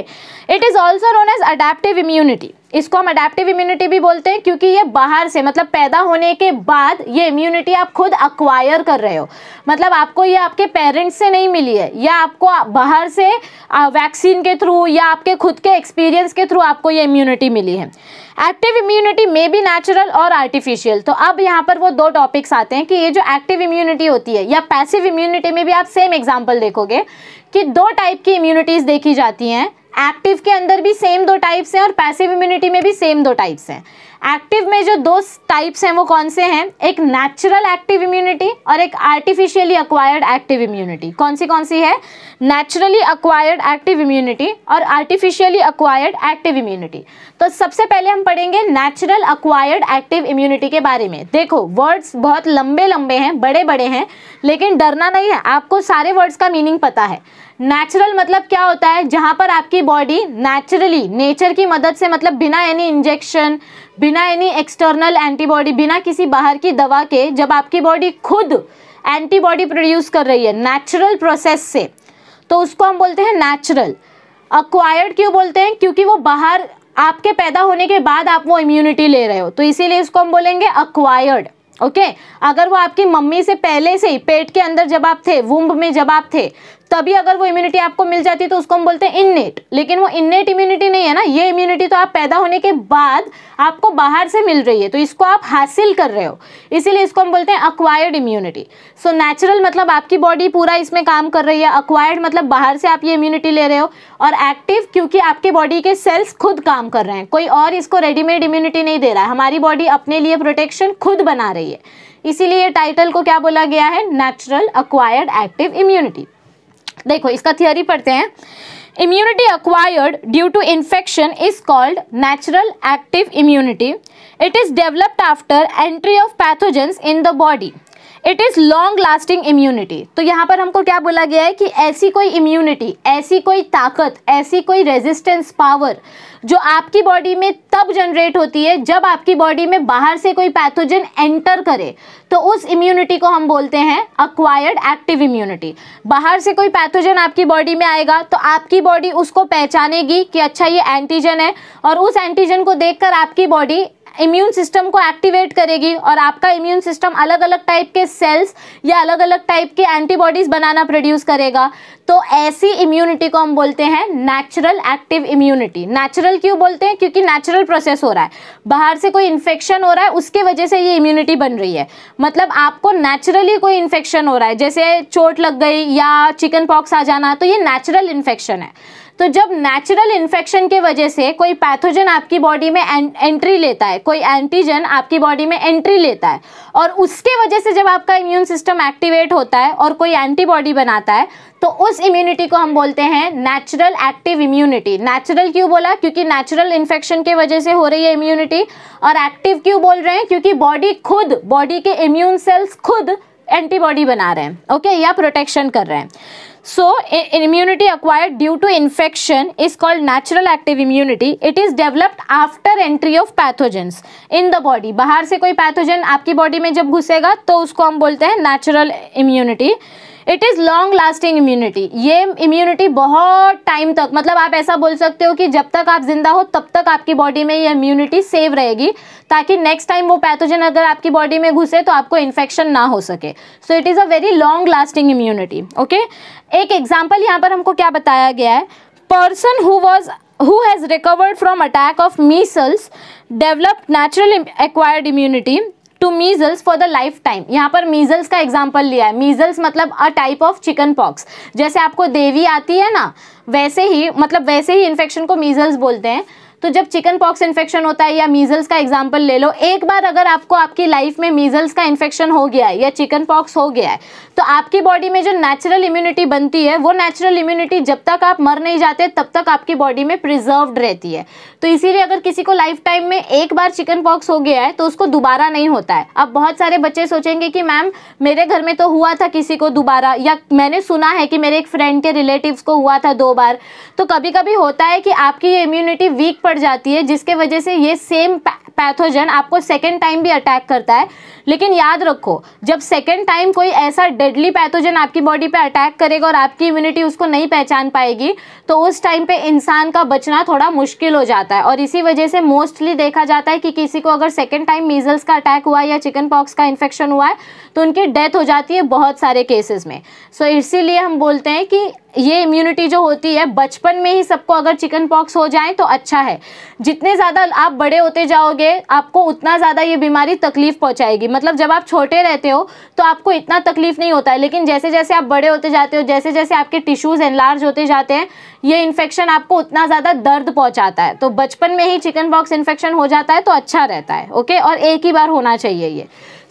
it is also known as adaptive immunity इसको हम अडेप्टिव इम्यूनिटी भी बोलते हैं क्योंकि ये बाहर से मतलब पैदा होने के बाद ये इम्यूनिटी आप खुद अक्वायर कर रहे हो मतलब आपको ये आपके पेरेंट्स से नहीं मिली है या आपको बाहर से वैक्सीन के थ्रू या आपके खुद के एक्सपीरियंस के थ्रू आपको ये इम्यूनिटी मिली है active immunity may be natural और आर्टिफिशियल तो अब यहाँ पर वो दो टॉपिक्स आते हैं कि ये जो एक्टिव इम्यूनिटी होती है या पैसिव इम्यूनिटी में भी आप सेम एग्जाम्पल देखोगे कि दो टाइप की इम्यूनिटीज़ देखी जाती हैं एक्टिव के अंदर भी सेम दो टाइप्स हैं और पैसिव इम्यूनिटी में भी सेम दो टाइप्स हैं एक्टिव में जो दो टाइप्स हैं वो कौन से हैं एक नेचुरल एक्टिव इम्यूनिटी और एक आर्टिफिशियली अक्वायर्ड एक्टिव इम्यूनिटी कौन सी कौन सी है नेचुरली अक्वायर्ड एक्टिव इम्यूनिटी और आर्टिफिशियली अक्वायर्ड एक्टिव इम्यूनिटी तो सबसे पहले हम पढ़ेंगे नेचुरल अक्वायर्ड एक्टिव इम्यूनिटी के बारे में देखो वर्ड्स बहुत लंबे लंबे हैं बड़े बड़े हैं लेकिन डरना नहीं है आपको सारे वर्ड्स का मीनिंग पता है नेचुरल मतलब क्या होता है जहाँ पर आपकी बॉडी नेचुरली नेचर की मदद से मतलब बिना एनी इंजेक्शन बिना एनी एक्सटर्नल एंटीबॉडी बिना किसी बाहर की दवा के जब आपकी बॉडी खुद एंटीबॉडी प्रोड्यूस कर रही है नेचुरल प्रोसेस से तो उसको हम बोलते हैं नेचुरल अक्वायर्ड क्यों बोलते हैं क्योंकि वो बाहर आपके पैदा होने के बाद आप वो इम्यूनिटी ले रहे हो तो इसीलिए इसको हम बोलेंगे अक्वायर्ड ओके okay? अगर वो आपकी मम्मी से पहले से ही पेट के अंदर जब आप थे वुम्ब में जब आप थे तभी अगर वो इम्यूनिटी आपको मिल जाती तो उसको हम बोलते हैं इननेट लेकिन वो इननेट इम्यूनिटी नहीं है ना ये इम्यूनिटी तो आप पैदा होने के बाद आपको बाहर से मिल रही है तो इसको आप हासिल कर रहे हो इसीलिए इसको हम बोलते हैं अक्वायर्ड इम्यूनिटी सो नेचुरल मतलब आपकी बॉडी पूरा इसमें काम कर रही है अक्वायर्ड मतलब बाहर से आप ये इम्यूनिटी ले रहे हो और एक्टिव क्योंकि आपके बॉडी के सेल्स खुद काम कर रहे हैं कोई और इसको रेडीमेड इम्यूनिटी नहीं दे रहा है हमारी बॉडी अपने लिए प्रोटेक्शन खुद बना रही है इसीलिए टाइटल को क्या बोला गया है नेचुरल अक्वायर्ड एक्टिव इम्यूनिटी देखो इसका थियरी पढ़ते हैं immunity acquired due to infection is called natural active immunity it is developed after entry of pathogens in the body it is long lasting immunity तो यहाँ पर हमको क्या बोला गया है कि ऐसी कोई इम्यूनिटी ऐसी कोई ताकत ऐसी कोई रेजिस्टेंस पावर जो आपकी बॉडी में तब जनरेट होती है जब आपकी बॉडी में बाहर से कोई पैथोजन एंटर करे तो उस इम्यूनिटी को हम बोलते हैं अक्वायर्ड एक्टिव इम्यूनिटी बाहर से कोई पैथोजन आपकी बॉडी में आएगा तो आपकी बॉडी उसको पहचानेगी कि अच्छा ये एंटीजन है और उस एंटीजन को देखकर आपकी बॉडी इम्यून सिस्टम को एक्टिवेट करेगी और आपका इम्यून सिस्टम अलग अलग टाइप के सेल्स या अलग अलग टाइप के एंटीबॉडीज़ बनाना प्रोड्यूस करेगा तो ऐसी इम्यूनिटी को हम बोलते हैं नेचुरल एक्टिव इम्यूनिटी नेचुरल क्यों बोलते हैं क्योंकि नेचुरल प्रोसेस हो रहा है बाहर से कोई इन्फेक्शन हो रहा है उसके वजह से ये इम्यूनिटी बन रही है मतलब आपको नेचुरली कोई इन्फेक्शन हो रहा है जैसे चोट लग गई या चिकन पॉक्स आ जाना तो ये नेचुरल इन्फेक्शन है तो जब नेचुरल इन्फेक्शन के वजह से कोई पैथोजन आपकी बॉडी में एंट्री लेता है कोई एंटीजन आपकी बॉडी में एंट्री लेता है और उसके वजह से जब आपका इम्यून सिस्टम एक्टिवेट होता है और कोई एंटीबॉडी बनाता है तो उस इम्यूनिटी को हम बोलते हैं नेचुरल एक्टिव इम्यूनिटी नेचुरल क्यों बोला क्योंकि नेचुरल इन्फेक्शन के वजह से हो रही है इम्यूनिटी और एक्टिव क्यों बोल रहे हैं क्योंकि बॉडी खुद बॉडी के इम्यून सेल्स खुद एंटीबॉडी बना रहे हैं ओके या प्रोटेक्शन कर रहे हैं So immunity acquired due to infection is called natural active immunity. It is developed after entry of pathogens in the body. बाहर से कोई pathogen आपकी body में जब घुसेगा तो उसको हम बोलते हैं natural immunity. It is long lasting immunity ये इम्यूनिटी बहुत टाइम तक मतलब आप ऐसा बोल सकते हो कि जब तक आप जिंदा हो तब तक आपकी बॉडी में ये इम्यूनिटी सेव रहेगी ताकि नेक्स्ट टाइम वो पैथोजन अगर आपकी बॉडी में घुसे तो आपको इन्फेक्शन ना हो सके so it is a very long lasting immunity okay एक एग्जाम्पल यहाँ पर हमको क्या बताया गया है person who was who has recovered from attack of measles develop natural acquired immunity to measles for the life time यहाँ पर मीजल्स का एग्जाम्पल लिया है मीजल्स मतलब a type of chicken pox जैसे आपको देवी आती है ना वैसे ही मतलब वैसे ही इन्फेक्शन को मीजल्स बोलते हैं तो जब चिकन पॉक्स इन्फेक्शन होता है या मीजल्स का एग्जाम्पल ले लो एक बार अगर आपको आपकी लाइफ में मीजल्स का इन्फेक्शन हो गया है या चिकन पॉक्स हो गया है तो आपकी बॉडी में जो नेचुरल इम्यूनिटी बनती है वो नेचुरल इम्यूनिटी जब तक आप मर नहीं जाते तब तक आपकी बॉडी में प्रिजर्व्ड रहती है तो इसीलिए अगर किसी को लाइफ टाइम में एक बार चिकन पॉक्स हो गया है तो उसको दोबारा नहीं होता है अब बहुत सारे बच्चे सोचेंगे कि मैम मेरे घर में तो हुआ था किसी को दोबारा या मैंने सुना है कि मेरे एक फ्रेंड के रिलेटिव को हुआ था दो बार तो कभी कभी होता है कि आपकी इम्यूनिटी वीक पड़ बढ़ जाती है जिसके वजह से ये सेम पैथोजन आपको सेकेंड टाइम भी अटैक करता है लेकिन याद रखो जब सेकेंड टाइम कोई ऐसा डेडली पैथोजन आपकी बॉडी पे अटैक करेगा और आपकी इम्यूनिटी उसको नहीं पहचान पाएगी तो उस टाइम पे इंसान का बचना थोड़ा मुश्किल हो जाता है और इसी वजह से मोस्टली देखा जाता है कि किसी को अगर सेकेंड टाइम मीजल्स का अटैक हुआ या चिकन पॉक्स का इन्फेक्शन हुआ है तो उनकी डेथ हो जाती है बहुत सारे केसेस में सो so, इसीलिए हम बोलते हैं कि ये इम्यूनिटी जो होती है बचपन में ही सबको अगर चिकन पॉक्स हो जाए तो अच्छा है जितने ज़्यादा आप बड़े होते जाओगे आपको उतना ज़्यादा ये बीमारी तकलीफ़ पहुंचाएगी मतलब जब आप छोटे रहते हो तो आपको इतना तकलीफ़ नहीं होता है लेकिन जैसे जैसे आप बड़े होते जाते हो जैसे जैसे आपके टिश्यूज़ एनलार्ज होते जाते हैं ये इन्फेक्शन आपको उतना ज़्यादा दर्द पहुँचाता है तो बचपन में ही चिकन पॉक्स इन्फेक्शन हो जाता है तो अच्छा रहता है ओके और एक ही बार होना चाहिए ये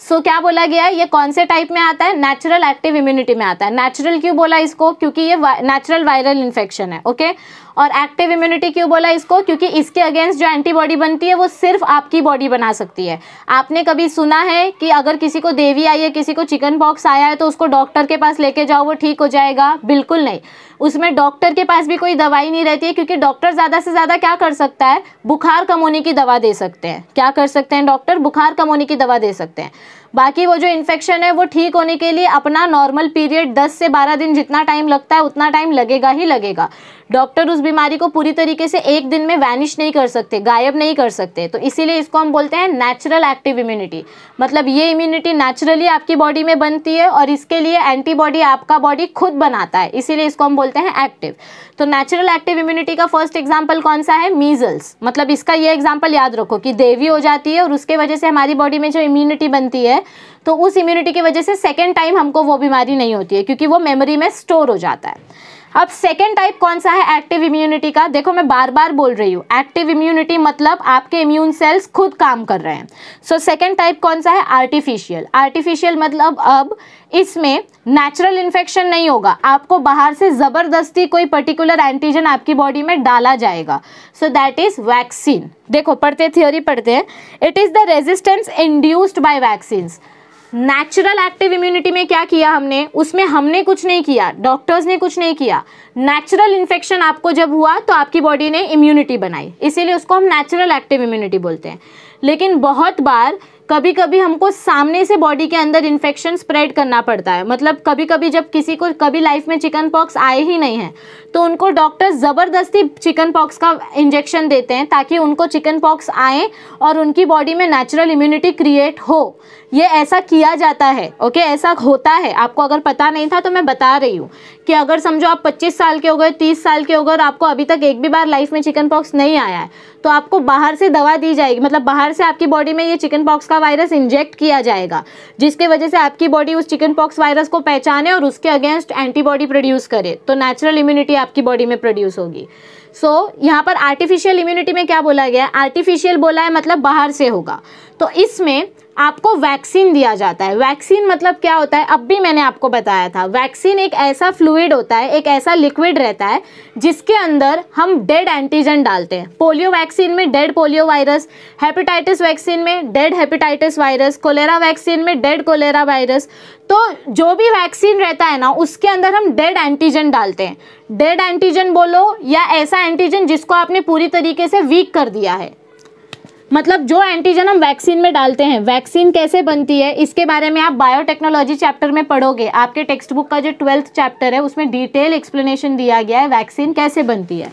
सो so, क्या बोला गया ये कौन से टाइप में आता है नेचुरल एक्टिव इम्यूनिटी में आता है नेचुरल क्यों बोला इसको क्योंकि ये नेचुरल वायरल इन्फेक्शन है ओके और एक्टिव इम्यूनिटी क्यों बोला इसको क्योंकि इसके अगेंस्ट जो एंटीबॉडी बनती है वो सिर्फ आपकी बॉडी बना सकती है आपने कभी सुना है कि अगर किसी को देवी आई है किसी को चिकन पॉक्स आया है तो उसको डॉक्टर के पास लेके जाओ वो ठीक हो जाएगा बिल्कुल नहीं उसमें डॉक्टर के पास भी कोई दवाई नहीं रहती है क्योंकि डॉक्टर ज़्यादा से ज़्यादा क्या कर सकता है बुखार कम होने की दवा दे सकते हैं क्या कर सकते हैं डॉक्टर बुखार कम होने की दवा दे सकते हैं बाकी वो जो इन्फेक्शन है वो ठीक होने के लिए अपना नॉर्मल पीरियड 10 से 12 दिन जितना टाइम लगता है उतना टाइम लगेगा ही लगेगा डॉक्टर उस बीमारी को पूरी तरीके से एक दिन में वैनिश नहीं कर सकते गायब नहीं कर सकते तो इसीलिए इसको हम बोलते हैं नेचुरल एक्टिव इम्यूनिटी मतलब ये इम्यूनिटी नेचुरली आपकी बॉडी में बनती है और इसके लिए एंटीबॉडी आपका बॉडी खुद बनाता है इसीलिए इसको हम बोलते हैं एक्टिव तो नेचुरल एक्टिव इम्यूनिटी का फर्स्ट एग्जाम्पल कौन सा है मीजल्स मतलब इसका ये एग्जाम्पल याद रखो कि देवी हो जाती है और उसके वजह से हमारी बॉडी में जो इम्यूनिटी बनती है ね तो उस इम्यूनिटी की वजह से सेकेंड टाइम हमको वो बीमारी नहीं होती है क्योंकि वो मेमोरी में स्टोर हो जाता है अब सेकेंड टाइप कौन सा है एक्टिव इम्यूनिटी का देखो मैं बार बार बोल रही हूँ एक्टिव इम्यूनिटी मतलब आपके इम्यून सेल्स खुद काम कर रहे हैं सो सेकेंड टाइप कौन सा है आर्टिफिशियल आर्टिफिशियल मतलब अब इसमें नेचुरल इन्फेक्शन नहीं होगा आपको बाहर से ज़बरदस्ती कोई पर्टिकुलर एंटीजन आपकी बॉडी में डाला जाएगा सो दैट इज़ वैक्सीन देखो पढ़ते थ्योरी पढ़ते हैं it is the resistance induced by vaccines natural active immunity में क्या किया हमने उसमें हमने कुछ नहीं किया डॉक्टर्स ने कुछ नहीं किया नेचुरल इन्फेक्शन आपको जब हुआ तो आपकी बॉडी ने इम्यूनिटी बनाई इसीलिए उसको हम नेचुरल एक्टिव इम्यूनिटी बोलते हैं लेकिन बहुत बार कभी कभी हमको सामने से बॉडी के अंदर इन्फेक्शन स्प्रेड करना पड़ता है मतलब कभी कभी जब किसी को कभी लाइफ में चिकन पॉक्स आए ही नहीं हैं तो उनको डॉक्टर ज़बरदस्ती चिकन पॉक्स का इंजेक्शन देते हैं ताकि उनको चिकन पॉक्स आए और उनकी बॉडी में नेचुरल इम्यूनिटी क्रिएट हो ये ऐसा किया जाता है ओके ऐसा होता है आपको अगर पता नहीं था तो मैं बता रही हूँ कि अगर समझो आप 25 साल के हो गए 30 साल के हो गए और आपको अभी तक एक भी बार लाइफ में चिकन पॉक्स नहीं आया है तो आपको बाहर से दवा दी जाएगी मतलब बाहर से आपकी बॉडी में ये चिकन पॉक्स का वायरस इंजेक्ट किया जाएगा जिसके वजह से आपकी बॉडी उस चिकन पॉक्स वायरस को पहचाने और उसके अगेंस्ट एंटीबॉडी प्रोड्यूस करे तो नेचुरल इम्यूनिटी आपकी बॉडी में प्रोड्यूस होगी सो so, यहाँ पर आर्टिफिशियल इम्यूनिटी में क्या बोला गया आर्टिफिशियल बोला है मतलब बाहर से होगा तो इसमें आपको वैक्सीन दिया जाता है वैक्सीन मतलब क्या होता है अब भी मैंने आपको बताया था वैक्सीन एक ऐसा फ्लूड होता है एक ऐसा लिक्विड रहता है जिसके अंदर हम डेड एंटीजन डालते हैं पोलियो वैक्सीन में dead polio virus hepatitis vaccine में dead hepatitis virus cholera vaccine में डेड कोलेरा वायरस तो जो भी वैक्सीन रहता है ना उसके अंदर हम डेड एंटीजन डालते हैं डेड एंटीजन बोलो या ऐसा एंटीजन जिसको आपने पूरी तरीके से वीक कर दिया है मतलब जो एंटीजन हम वैक्सीन में डालते हैं वैक्सीन कैसे बनती है इसके बारे में आप बायोटेक्नोलॉजी चैप्टर में पढ़ोगे आपके टेक्स्ट बुक का जो ट्वेल्थ चैप्टर है उसमें डिटेल एक्सप्लेनेशन दिया गया है वैक्सीन कैसे बनती है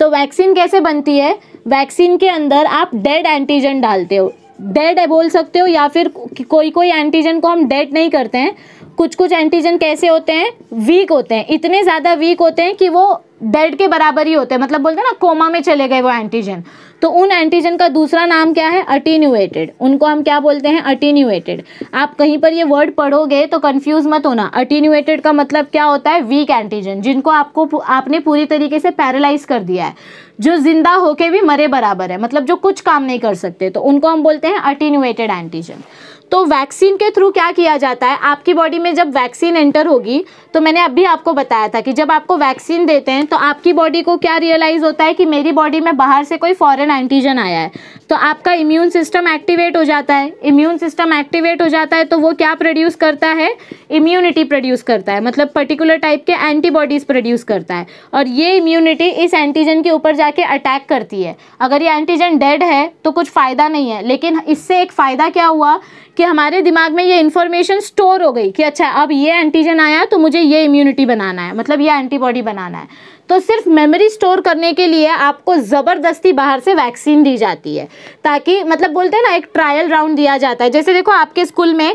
तो वैक्सीन कैसे बनती है वैक्सीन के अंदर आप डेड एंटीजन डालते हो डेड बोल सकते हो या फिर कोई कोई एंटीजन को हम डेड नहीं करते हैं कुछ कुछ एंटीजन कैसे होते हैं वीक होते हैं इतने ज़्यादा वीक होते हैं कि वो डेड के बराबर ही होते हैं मतलब बोलते हैं ना कोमा में चले गए वो एंटीजन तो उन एंटीजन का दूसरा नाम क्या है अटीन्यूएटेड उनको हम क्या बोलते हैं अटीन्यूएटेड आप कहीं पर ये वर्ड पढ़ोगे तो कंफ्यूज मत होना अटीन्यूएटेड का मतलब क्या होता है वीक एंटीजन जिनको आपको आपने पूरी तरीके से पैरालाइज कर दिया है जो जिंदा होके भी मरे बराबर है मतलब जो कुछ काम नहीं कर सकते तो उनको हम बोलते हैं अटीन्यूएटेड एंटीजन तो वैक्सीन के थ्रू क्या किया जाता है आपकी बॉडी में जब वैक्सीन एंटर होगी तो मैंने अभी आपको बताया था कि जब आपको वैक्सीन देते हैं तो आपकी बॉडी को क्या रियलाइज़ होता है कि मेरी बॉडी में बाहर से कोई फॉरेन एंटीजन आया है तो आपका इम्यून सिस्टम एक्टिवेट हो जाता है इम्यून सिस्टम एक्टिवेट हो जाता है तो वो क्या प्रोड्यूस करता है इम्यूनिटी प्रोड्यूस करता है मतलब पर्टिकुलर टाइप के एंटीबॉडीज़ प्रोड्यूस करता है और ये इम्यूनिटी इस एंटीजन के ऊपर जाके अटैक करती है अगर ये एंटीजन डेड है तो कुछ फ़ायदा नहीं है लेकिन इससे एक फ़ायदा क्या हुआ कि हमारे दिमाग में ये इन्फॉर्मेशन स्टोर हो गई कि अच्छा अब ये एंटीजन आया तो मुझे ये इम्यूनिटी बनाना है मतलब ये एंटीबॉडी बनाना है तो सिर्फ मेमोरी स्टोर करने के लिए आपको ज़बरदस्ती बाहर से वैक्सीन दी जाती है ताकि मतलब बोलते हैं ना एक ट्रायल राउंड दिया जाता है जैसे देखो आपके स्कूल में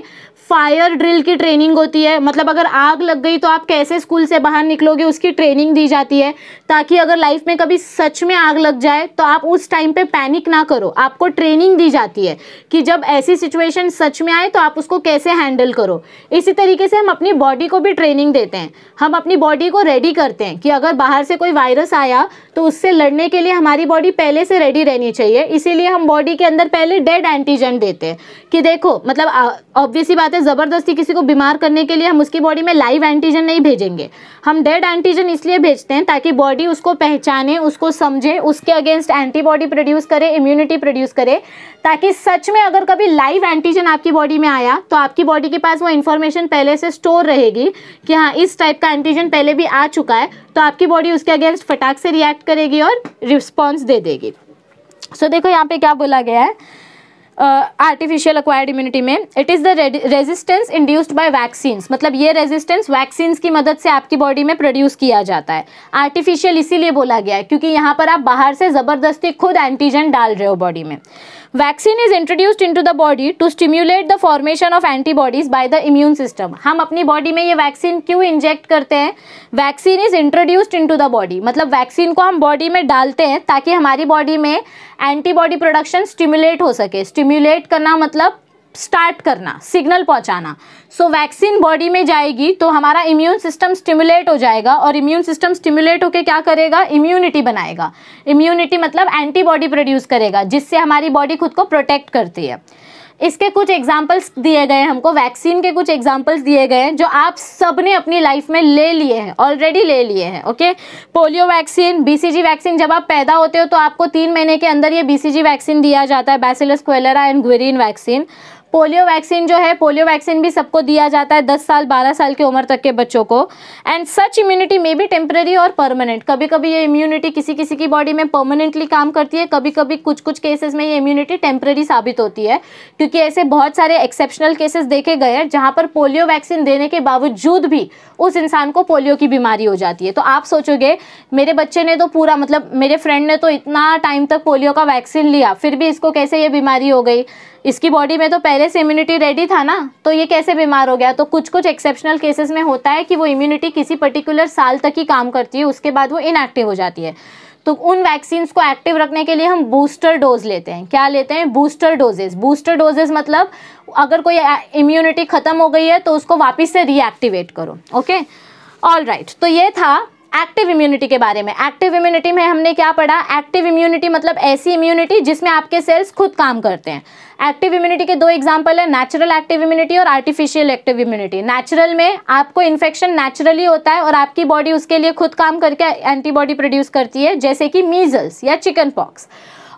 फायर ड्रिल की ट्रेनिंग होती है मतलब अगर आग लग गई तो आप कैसे स्कूल से बाहर निकलोगे उसकी ट्रेनिंग दी जाती है ताकि अगर लाइफ में कभी सच में आग लग जाए तो आप उस टाइम पे पैनिक ना करो आपको ट्रेनिंग दी जाती है कि जब ऐसी सिचुएशन सच में आए तो आप उसको कैसे हैंडल करो इसी तरीके से हम अपनी बॉडी को भी ट्रेनिंग देते हैं हम अपनी बॉडी को रेडी करते हैं कि अगर बाहर से कोई वायरस आया तो उससे लड़ने के लिए हमारी बॉडी पहले से रेडी रहनी चाहिए इसीलिए हम बॉडी के अंदर पहले डेड एंटीजन देते हैं कि देखो मतलब ऑब्वियसली बात बात है ज़बरदस्ती किसी को बीमार करने के लिए हम उसकी बॉडी में लाइव एंटीजन नहीं भेजेंगे हम डेड एंटीजन इसलिए भेजते हैं ताकि बॉडी उसको पहचाने उसको समझे उसके अगेंस्ट एंटीबॉडी प्रोड्यूस करे इम्यूनिटी प्रोड्यूस करे ताकि सच में अगर कभी लाइव एंटीजन आपकी बॉडी में आया तो आपकी बॉडी के पास वो इन्फॉर्मेशन पहले से स्टोर रहेगी कि हाँ इस टाइप का एंटीजन पहले भी आ चुका है तो आपकी बॉडी उसके अगेंस्ट फटाक से रिएक्ट करेगी और रिस्पॉन्स दे देगी सो so, देखो यहाँ पे क्या बोला गया है आर्टिफिशियल अक्वायर्ड इम्यूनिटी में it is the resistance induced by vaccines मतलब ये रेजिस्टेंस वैक्सीन्स की मदद से आपकी बॉडी में प्रोड्यूस किया जाता है आर्टिफिशियल इसीलिए बोला गया है क्योंकि यहाँ पर आप बाहर से ज़बरदस्ती खुद एंटीजन डाल रहे हो बॉडी में vaccine is introduced into the body to stimulate the formation of antibodies by the immune system हम अपनी बॉडी में ये वैक्सीन क्यों इंजेक्ट करते हैं vaccine is introduced into the body मतलब वैक्सीन को हम बॉडी में डालते हैं ताकि हमारी बॉडी में एंटीबॉडी प्रोडक्शन स्टिम्युलेट हो सके स्टिम्युलेट करना मतलब स्टार्ट करना सिग्नल पहुंचाना सो वैक्सीन बॉडी में जाएगी तो हमारा इम्यून सिस्टम स्टिमुलेट हो जाएगा और इम्यून सिस्टम स्टिमुलेट होकर क्या करेगा इम्यूनिटी बनाएगा इम्यूनिटी मतलब एंटीबॉडी प्रोड्यूस करेगा जिससे हमारी बॉडी खुद को प्रोटेक्ट करती है इसके कुछ एग्जाम्पल्स दिए गए हमको वैक्सीन के कुछ एग्जाम्पल्स दिए गए हैं जो आप सब ने अपनी लाइफ में ले लिए हैं ऑलरेडी ले लिए हैं okay polio vaccine BCG vaccine जब आप पैदा होते हो तो आपको तीन महीने के अंदर ये बीसीजी वैक्सीन दिया जाता है bacillus Calmette and Guerin vaccine polio vaccine जो है पोलियो वैक्सीन भी सबको दिया जाता है दस साल बारह साल की उम्र तक के बच्चों को एंड सच इम्यूनिटी में भी टेम्प्ररी और परमानेंट कभी कभी ये इम्यूनिटी किसी किसी की बॉडी में परमानेंटली काम करती है कभी कभी कुछ कुछ केसेस में ये इम्यूनिटी टेम्प्ररी साबित होती है क्योंकि ऐसे बहुत सारे एक्सेप्शनल केसेस देखे गए हैं जहाँ पर पोलियो वैक्सीन देने के बावजूद भी उस इंसान को पोलियो की बीमारी हो जाती है तो आप सोचोगे मेरे बच्चे ने तो पूरा मतलब मेरे फ्रेंड ने तो इतना टाइम तक पोलियो का वैक्सीन लिया फिर भी इसको कैसे ये बीमारी हो गई इसकी बॉडी में तो पहले से इम्यूनिटी रेडी था ना तो ये कैसे बीमार हो गया तो कुछ कुछ एक्सेप्शनल केसेस में होता है कि वो इम्यूनिटी किसी पर्टिकुलर साल तक ही काम करती है उसके बाद वो इनएक्टिव हो जाती है तो उन वैक्सीन्स को एक्टिव रखने के लिए हम बूस्टर डोज लेते हैं क्या लेते हैं बूस्टर डोजेस बूस्टर डोजेज मतलब अगर कोई इम्यूनिटी ख़त्म हो गई है तो उसको वापस से रीएक्टिवेट करो ओके ऑल राइट तो ये था एक्टिव इम्यूनिटी के बारे में एक्टिव इम्यूनिटी में हमने क्या पढ़ा एक्टिव इम्यूनिटी मतलब ऐसी इम्यूनिटी जिसमें आपके सेल्स खुद काम करते हैं एक्टिव इम्यूनिटी के दो एग्जाम्पल है नेचुरल एक्टिव इम्यूनिटी और आर्टिफिशियल एक्टिव इम्यूनिटी नेचुरल में आपको इन्फेक्शन नेचुरली होता है और आपकी बॉडी उसके लिए खुद काम करके एंटीबॉडी प्रोड्यूस करती है जैसे कि मीजल्स या चिकन पॉक्स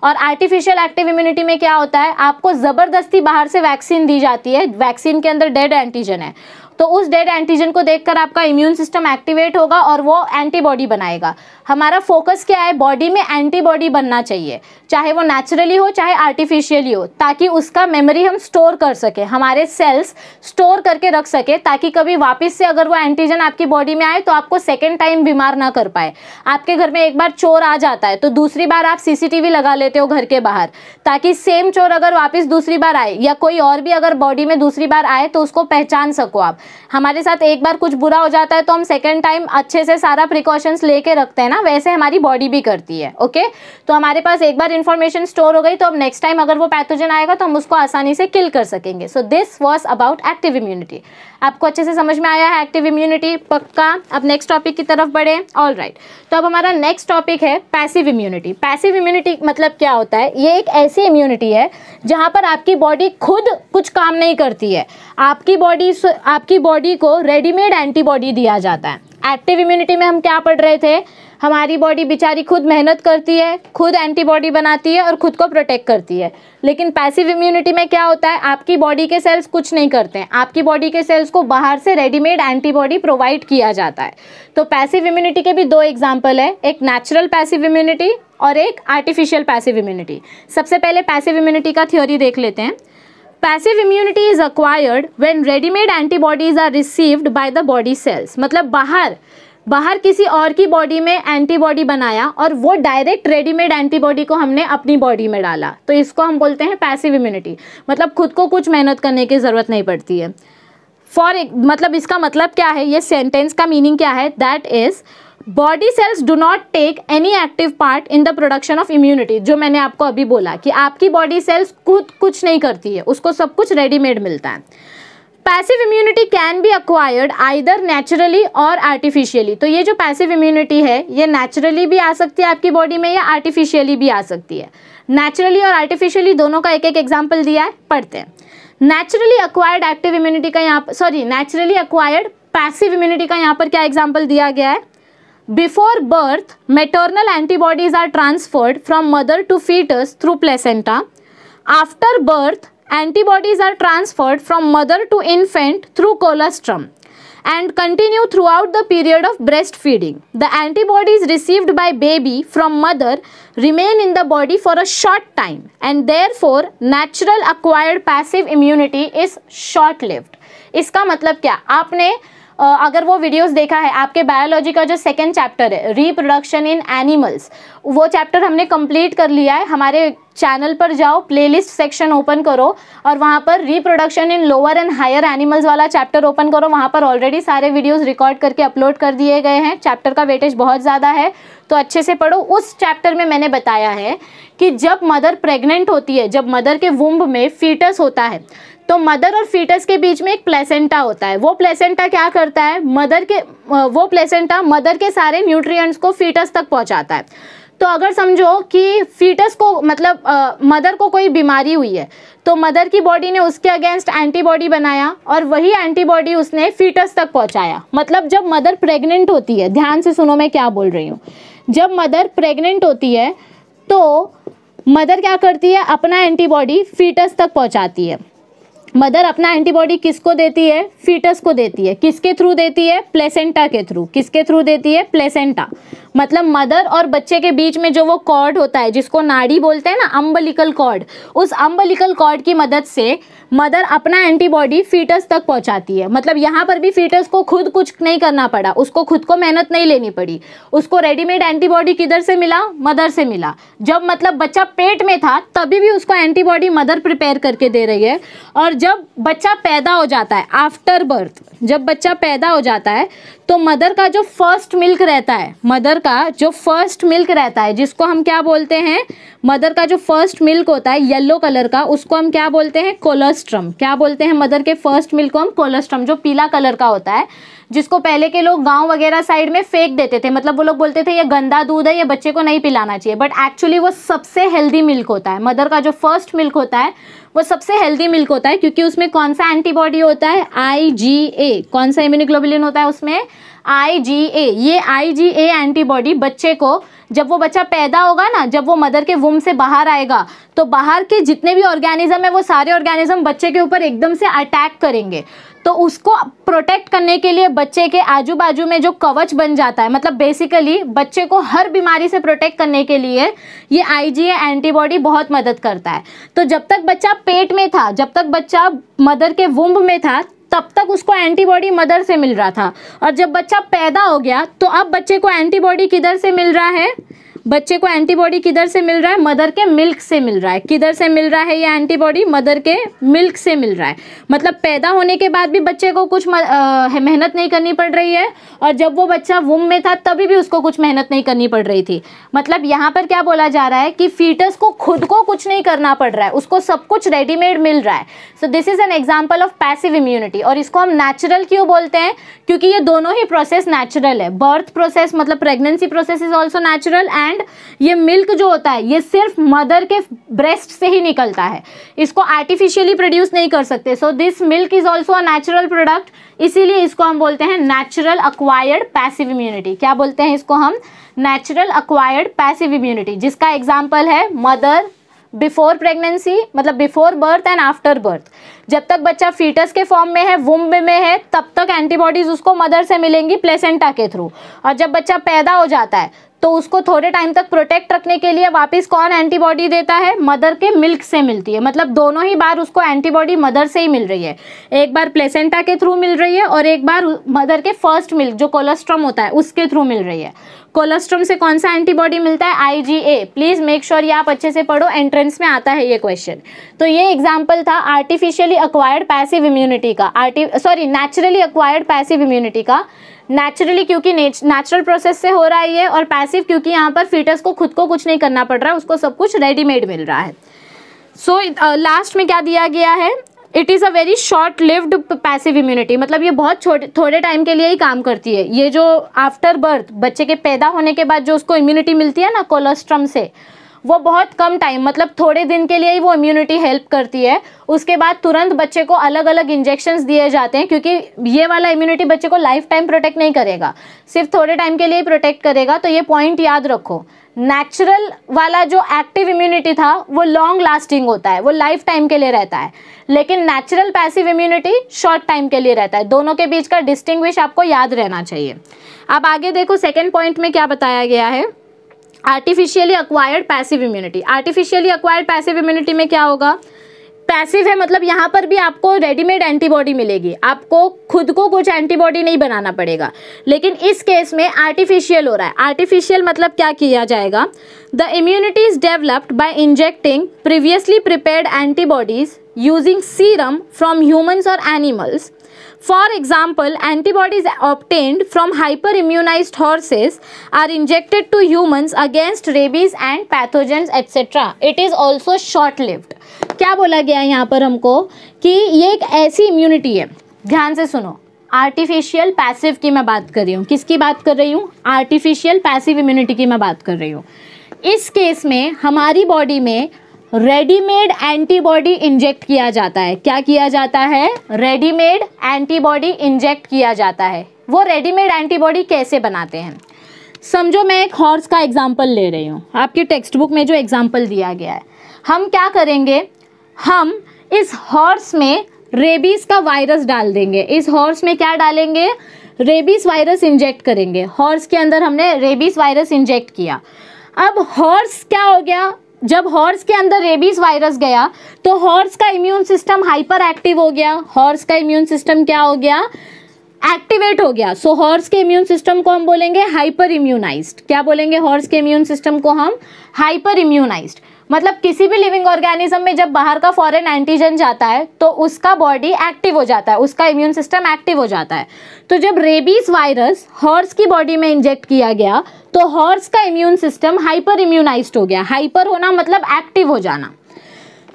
और आर्टिफिशियल एक्टिव इम्यूनिटी में क्या होता है आपको ज़बरदस्ती बाहर से वैक्सीन दी जाती है वैक्सीन के अंदर डेड एंटीजन है तो उस डेड एंटीजन को देखकर आपका इम्यून सिस्टम एक्टिवेट होगा और वो एंटीबॉडी बनाएगा हमारा फोकस क्या है बॉडी में एंटीबॉडी बनना चाहिए चाहे वो नेचुरली हो चाहे आर्टिफिशियली हो ताकि उसका मेमोरी हम स्टोर कर सकें हमारे सेल्स स्टोर करके रख सके ताकि कभी वापस से अगर वो एंटीजन आपकी बॉडी में आए तो आपको सेकेंड टाइम बीमार ना कर पाए आपके घर में एक बार चोर आ जाता है तो दूसरी बार आप सीसीटीवी लगा लेते हो घर के बाहर ताकि सेम चोर अगर वापस दूसरी बार आए या कोई और भी अगर बॉडी में दूसरी बार आए तो उसको पहचान सको आप हमारे साथ एक बार कुछ बुरा हो जाता है तो हम सेकेंड टाइम अच्छे से सारा प्रिकॉशंस लेके रखते हैं ना वैसे हमारी बॉडी भी करती है ओके तो हमारे पास एक बार इन्फॉर्मेशन स्टोर हो गई तो अब नेक्स्ट टाइम अगर वो पैथोजन आएगा तो हम उसको आसानी से किल कर सकेंगे so this was about active immunity आपको अच्छे से समझ में आया है एक्टिव इम्यूनिटी पक्का अब नेक्स्ट टॉपिक की तरफ बढ़े ऑल राइट right. तो अब हमारा नेक्स्ट टॉपिक है पैसिव इम्यूनिटी पैसिव इम्यूनिटी मतलब क्या होता है ये एक ऐसी इम्यूनिटी है जहाँ पर आपकी बॉडी खुद कुछ काम नहीं करती है आपकी बॉडी आपकी बॉडी को रेडीमेड एंटीबॉडी दिया जाता है एक्टिव इम्यूनिटी में हम क्या पढ़ रहे थे हमारी बॉडी बेचारी खुद मेहनत करती है खुद एंटीबॉडी बनाती है और खुद को प्रोटेक्ट करती है लेकिन पैसिव इम्यूनिटी में क्या होता है आपकी बॉडी के सेल्स कुछ नहीं करते हैं आपकी बॉडी के सेल्स को बाहर से रेडीमेड एंटीबॉडी प्रोवाइड किया जाता है तो पैसिव इम्यूनिटी के भी दो एग्जाम्पल है एक नेचुरल पैसिव इम्यूनिटी और एक आर्टिफिशियल पैसिव इम्यूनिटी सबसे पहले पैसिव इम्यूनिटी का थ्योरी देख लेते हैं passive immunity is acquired when readymade antibodies are received by the body cells मतलब बाहर बाहर किसी और की बॉडी में एंटीबॉडी बनाया और वो डायरेक्ट रेडीमेड एंटीबॉडी को हमने अपनी बॉडी में डाला तो इसको हम बोलते हैं पैसिव इम्यूनिटी मतलब खुद को कुछ मेहनत करने की ज़रूरत नहीं पड़ती है फॉर मतलब इसका मतलब क्या है ये सेंटेंस का मीनिंग क्या है that is body cells do not take any active part in the production of immunity जो मैंने आपको अभी बोला कि आपकी बॉडी सेल्स खुद कुछ नहीं करती है उसको सब कुछ रेडीमेड मिलता है passive immunity can be acquired either naturally और आर्टिफिशियली तो ये जो पैसिव इम्यूनिटी है ये नेचुरली भी आ सकती है आपकी बॉडी में या आर्टिफिशियली भी आ सकती है नेचुरली और आर्टिफिशियली दोनों का एक एक एग्जाम्पल दिया है पढ़ते हैं नेचुरली अक्वायर्ड एक्टिव इम्यूनिटी का यहाँ sorry naturally acquired passive immunity का यहाँ पर क्या एग्जाम्पल दिया गया है before birth maternal antibodies are transferred from mother to fetus through placenta after birth antibodies are transferred from mother to infant through colostrum and continue throughout the period of breastfeeding. The antibodies received by baby from mother remain in the body for a short time and therefore natural acquired passive immunity is short lived. iska matlab kya aapne अगर वो वीडियोस देखा है आपके बायोलॉजी का जो सेकेंड चैप्टर है रिप्रोडक्शन इन एनिमल्स वो चैप्टर हमने कंप्लीट कर लिया है हमारे चैनल पर जाओ प्लेलिस्ट सेक्शन ओपन करो और वहाँ पर reproduction in lower and higher animals वाला चैप्टर ओपन करो वहाँ पर ऑलरेडी सारे वीडियोस रिकॉर्ड करके अपलोड कर दिए गए हैं चैप्टर का वेटेज बहुत ज़्यादा है तो अच्छे से पढ़ो उस चैप्टर में मैंने बताया है कि जब मदर प्रेग्नेंट होती है जब मदर के वुम्ब में फीटस होता है तो मदर और फीटस के बीच में एक प्लेसेंटा होता है वो प्लेसेंटा क्या करता है मदर के वो प्लेसेंटा मदर के सारे न्यूट्रिएंट्स को फीटस तक पहुंचाता है तो अगर समझो कि फीटस को मतलब आ, मदर को कोई बीमारी हुई है तो मदर की बॉडी ने उसके अगेंस्ट एंटीबॉडी बनाया और वही एंटीबॉडी उसने फीटस तक पहुंचाया मतलब जब मदर प्रेग्नेंट होती है ध्यान से सुनो मैं क्या बोल रही हूँ जब मदर प्रेग्नेंट होती है तो मदर क्या करती है अपना एंटीबॉडी फीटस तक पहुँचाती है मदर अपना एंटीबॉडी किसको देती है फीटस को देती है किसके थ्रू देती है प्लेसेंटा के थ्रू किसके थ्रू देती है प्लेसेंटा मतलब मदर और बच्चे के बीच में जो वो कॉर्ड होता है जिसको नाड़ी बोलते हैं ना अम्बलिकल कॉर्ड उस अम्बलिकल कॉर्ड की मदद से मदर अपना एंटीबॉडी फीटस तक पहुंचाती है मतलब यहाँ पर भी फीटस को खुद कुछ नहीं करना पड़ा उसको खुद को मेहनत नहीं लेनी पड़ी उसको रेडीमेड एंटीबॉडी किधर से मिला मदर से मिला जब मतलब बच्चा पेट में था तभी भी उसको एंटीबॉडी मदर प्रिपेयर करके दे रही है और जब बच्चा पैदा हो जाता है आफ्टर बर्थ जब बच्चा पैदा हो जाता है तो मदर का जो फर्स्ट मिल्क रहता है मदर का जो फर्स्ट मिल्क रहता है जिसको हम क्या बोलते हैं मदर का जो फर्स्ट मिल्क होता है येलो कलर का उसको हम क्या बोलते हैं कोलेस्ट्रम क्या बोलते हैं मदर के फर्स्ट मिल्क को हम कोलेस्ट्रम जो पीला कलर का होता है जिसको पहले के लोग गांव वगैरह साइड में फेंक देते थे मतलब वो लोग बोलते थे ये गंदा दूध है ये बच्चे को नहीं पिलाना चाहिए बट एक्चुअली वो सबसे हेल्दी मिल्क होता है मदर का जो फर्स्ट मिल्क होता है वो सबसे हेल्दी मिल्क होता है क्योंकि उसमें कौन सा एंटीबॉडी होता है आई जी ए कौन सा इम्यूनिक्लोबिलिन होता है उसमें आई जी ए ये आई जी ए एंटीबॉडी बच्चे को जब वो बच्चा पैदा होगा ना जब वो मदर के वुम से बाहर आएगा तो बाहर के जितने भी ऑर्गेनिज्म है वो सारे ऑर्गेनिज्म बच्चे के ऊपर एकदम से अटैक करेंगे तो उसको प्रोटेक्ट करने के लिए बच्चे के आजू बाजू में जो कवच बन जाता है मतलब बेसिकली बच्चे को हर बीमारी से प्रोटेक्ट करने के लिए ये आईजीए एंटीबॉडी बहुत मदद करता है तो जब तक बच्चा पेट में था जब तक बच्चा मदर के वुम्ब में था तब तक उसको एंटीबॉडी मदर से मिल रहा था और जब बच्चा पैदा हो गया तो अब बच्चे को एंटीबॉडी किधर से मिल रहा है बच्चे को एंटीबॉडी किधर से मिल रहा है मदर के मिल्क से मिल रहा है किधर से मिल रहा है ये एंटीबॉडी मदर के मिल्क से मिल रहा है मतलब पैदा होने के बाद भी बच्चे को कुछ मेहनत नहीं करनी पड़ रही है और जब वो बच्चा वुम में था तभी भी उसको कुछ मेहनत नहीं करनी पड़ रही थी मतलब यहाँ पर क्या बोला जा रहा है कि फीटस को खुद को कुछ नहीं करना पड़ रहा है उसको सब कुछ रेडीमेड मिल रहा है so this is an example of passive immunity और इसको हम नेचुरल क्यों बोलते हैं क्योंकि ये दोनों ही प्रोसेस नेचुरल है बर्थ प्रोसेस मतलब pregnancy process is also natural and and ये मिल्क जो होता है ये सिर्फ मदर के ब्रेस्ट से ही निकलता है इसको आर्टिफिशियली प्रोड्यूस नहीं कर सकते so this milk is also a natural product इसीलिए इसको हम बोलते हैं नेचुरल अक्वायर्ड पैसिव इम्यूनिटी क्या बोलते हैं इसको हम नेचुरल अक्वायर्ड पैसिव इम्यूनिटी जिसका एग्जाम्पल है मदर बिफोर प्रेगनेंसी मतलब before birth and after birth जब तक बच्चा फीटस के फॉर्म में है वुम्ब में है तब तक एंटीबॉडीज उसको मदर से मिलेंगी प्लेसेंटा के थ्रू और जब बच्चा पैदा हो जाता है तो उसको थोड़े टाइम तक प्रोटेक्ट रखने के लिए वापस कौन एंटीबॉडी देता है मदर के मिल्क से मिलती है मतलब दोनों ही बार उसको एंटीबॉडी मदर से ही मिल रही है एक बार प्लेसेंटा के थ्रू मिल रही है और एक बार मदर के फर्स्ट मिल्क जो कोलेस्ट्रम होता है उसके थ्रू मिल रही है कोलेस्ट्रम से कौन सा एंटीबॉडी मिलता है आई प्लीज़ मेक श्योर ये आप अच्छे से पढ़ो एंट्रेंस में आता है ये क्वेश्चन तो ये एग्जाम्पल था आर्टिफिशियली अक्वायर्ड पैसिव इम्यूनिटी का आर्टि sorry naturally acquired passive immunity का नेचुरली क्योंकि नेचुरल प्रोसेस से हो रहा है ये और पैसिव क्योंकि यहाँ पर फीटस को खुद को कुछ नहीं करना पड़ रहा है उसको सब कुछ रेडीमेड मिल रहा है सो so, लास्ट uh, में क्या दिया गया है it is a very short lived passive immunity मतलब ये बहुत छोटे थोड़े टाइम के लिए ही काम करती है ये जो आफ्टर बर्थ बच्चे के पैदा होने के बाद जो उसको इम्यूनिटी मिलती है ना कोलेस्ट्रम से वो बहुत कम टाइम मतलब थोड़े दिन के लिए ही वो इम्यूनिटी हेल्प करती है उसके बाद तुरंत बच्चे को अलग अलग इंजेक्शन दिए जाते हैं क्योंकि ये वाला इम्यूनिटी बच्चे को लाइफ टाइम प्रोटेक्ट नहीं करेगा सिर्फ थोड़े टाइम के लिए ही प्रोटेक्ट करेगा तो ये पॉइंट याद रखो नेचुरल वाला जो एक्टिव इम्यूनिटी था वो लॉन्ग लास्टिंग होता है वो लाइफ टाइम के लिए रहता है लेकिन natural passive immunity short time के लिए रहता है दोनों के बीच का डिस्टिंग्विश आपको याद रहना चाहिए अब आगे देखो सेकेंड पॉइंट में क्या बताया गया है artificially acquired passive immunity artificially acquired passive immunity में क्या होगा पैसिव है मतलब यहाँ पर भी आपको रेडीमेड एंटीबॉडी मिलेगी आपको खुद को कुछ एंटीबॉडी नहीं बनाना पड़ेगा लेकिन इस केस में आर्टिफिशियल हो रहा है आर्टिफिशियल मतलब क्या किया जाएगा the immunity is developed by injecting previously prepared antibodies using serum from humans और animals For example, antibodies obtained from hyperimmunized horses are injected to humans against rabies and pathogens etc. It is also short-lived. क्या बोला गया यहाँ पर हमको कि ये एक ऐसी इम्यूनिटी है ध्यान से सुनो आर्टिफिशियल पैसिव की मैं बात कर रही हूँ किसकी बात कर रही हूँ आर्टिफिशियल पैसिव इम्यूनिटी की मैं बात कर रही हूँ इस केस में हमारी बॉडी में रेडीमेड एंटीबॉडी इंजेक्ट किया जाता है क्या किया जाता है रेडीमेड एंटीबॉडी इंजेक्ट किया जाता है वो रेडीमेड एंटीबॉडी कैसे बनाते हैं समझो मैं एक हॉर्स का एग्जाम्पल ले रही हूँ आपकी टेक्स्ट बुक में जो एग्जाम्पल दिया गया है हम क्या करेंगे हम इस हॉर्स में रेबीज़ का वायरस डाल देंगे इस हॉर्स में क्या डालेंगे रेबीज़ वायरस इंजेक्ट करेंगे हॉर्स के अंदर हमने रेबीज़ वायरस इंजेक्ट किया अब हॉर्स क्या हो गया जब हॉर्स के अंदर रेबीज वायरस गया तो हॉर्स का इम्यून सिस्टम हाइपर एक्टिव हो गया हॉर्स का इम्यून सिस्टम क्या हो गया एक्टिवेट हो गया सो so, हॉर्स के इम्यून सिस्टम को हम बोलेंगे हाइपर इम्यूनाइज्ड क्या बोलेंगे हॉर्स के इम्यून सिस्टम को हम हाइपर इम्यूनाइज्ड मतलब किसी भी लिविंग ऑर्गेनिज्म में जब बाहर का फॉरेन एंटीजन जाता है तो उसका बॉडी एक्टिव हो जाता है उसका इम्यून सिस्टम एक्टिव हो जाता है तो जब रेबीज वायरस हॉर्स की बॉडी में इंजेक्ट किया गया तो हॉर्स का इम्यून सिस्टम हाइपर इम्यूनाइज हो गया हाइपर होना मतलब एक्टिव हो जाना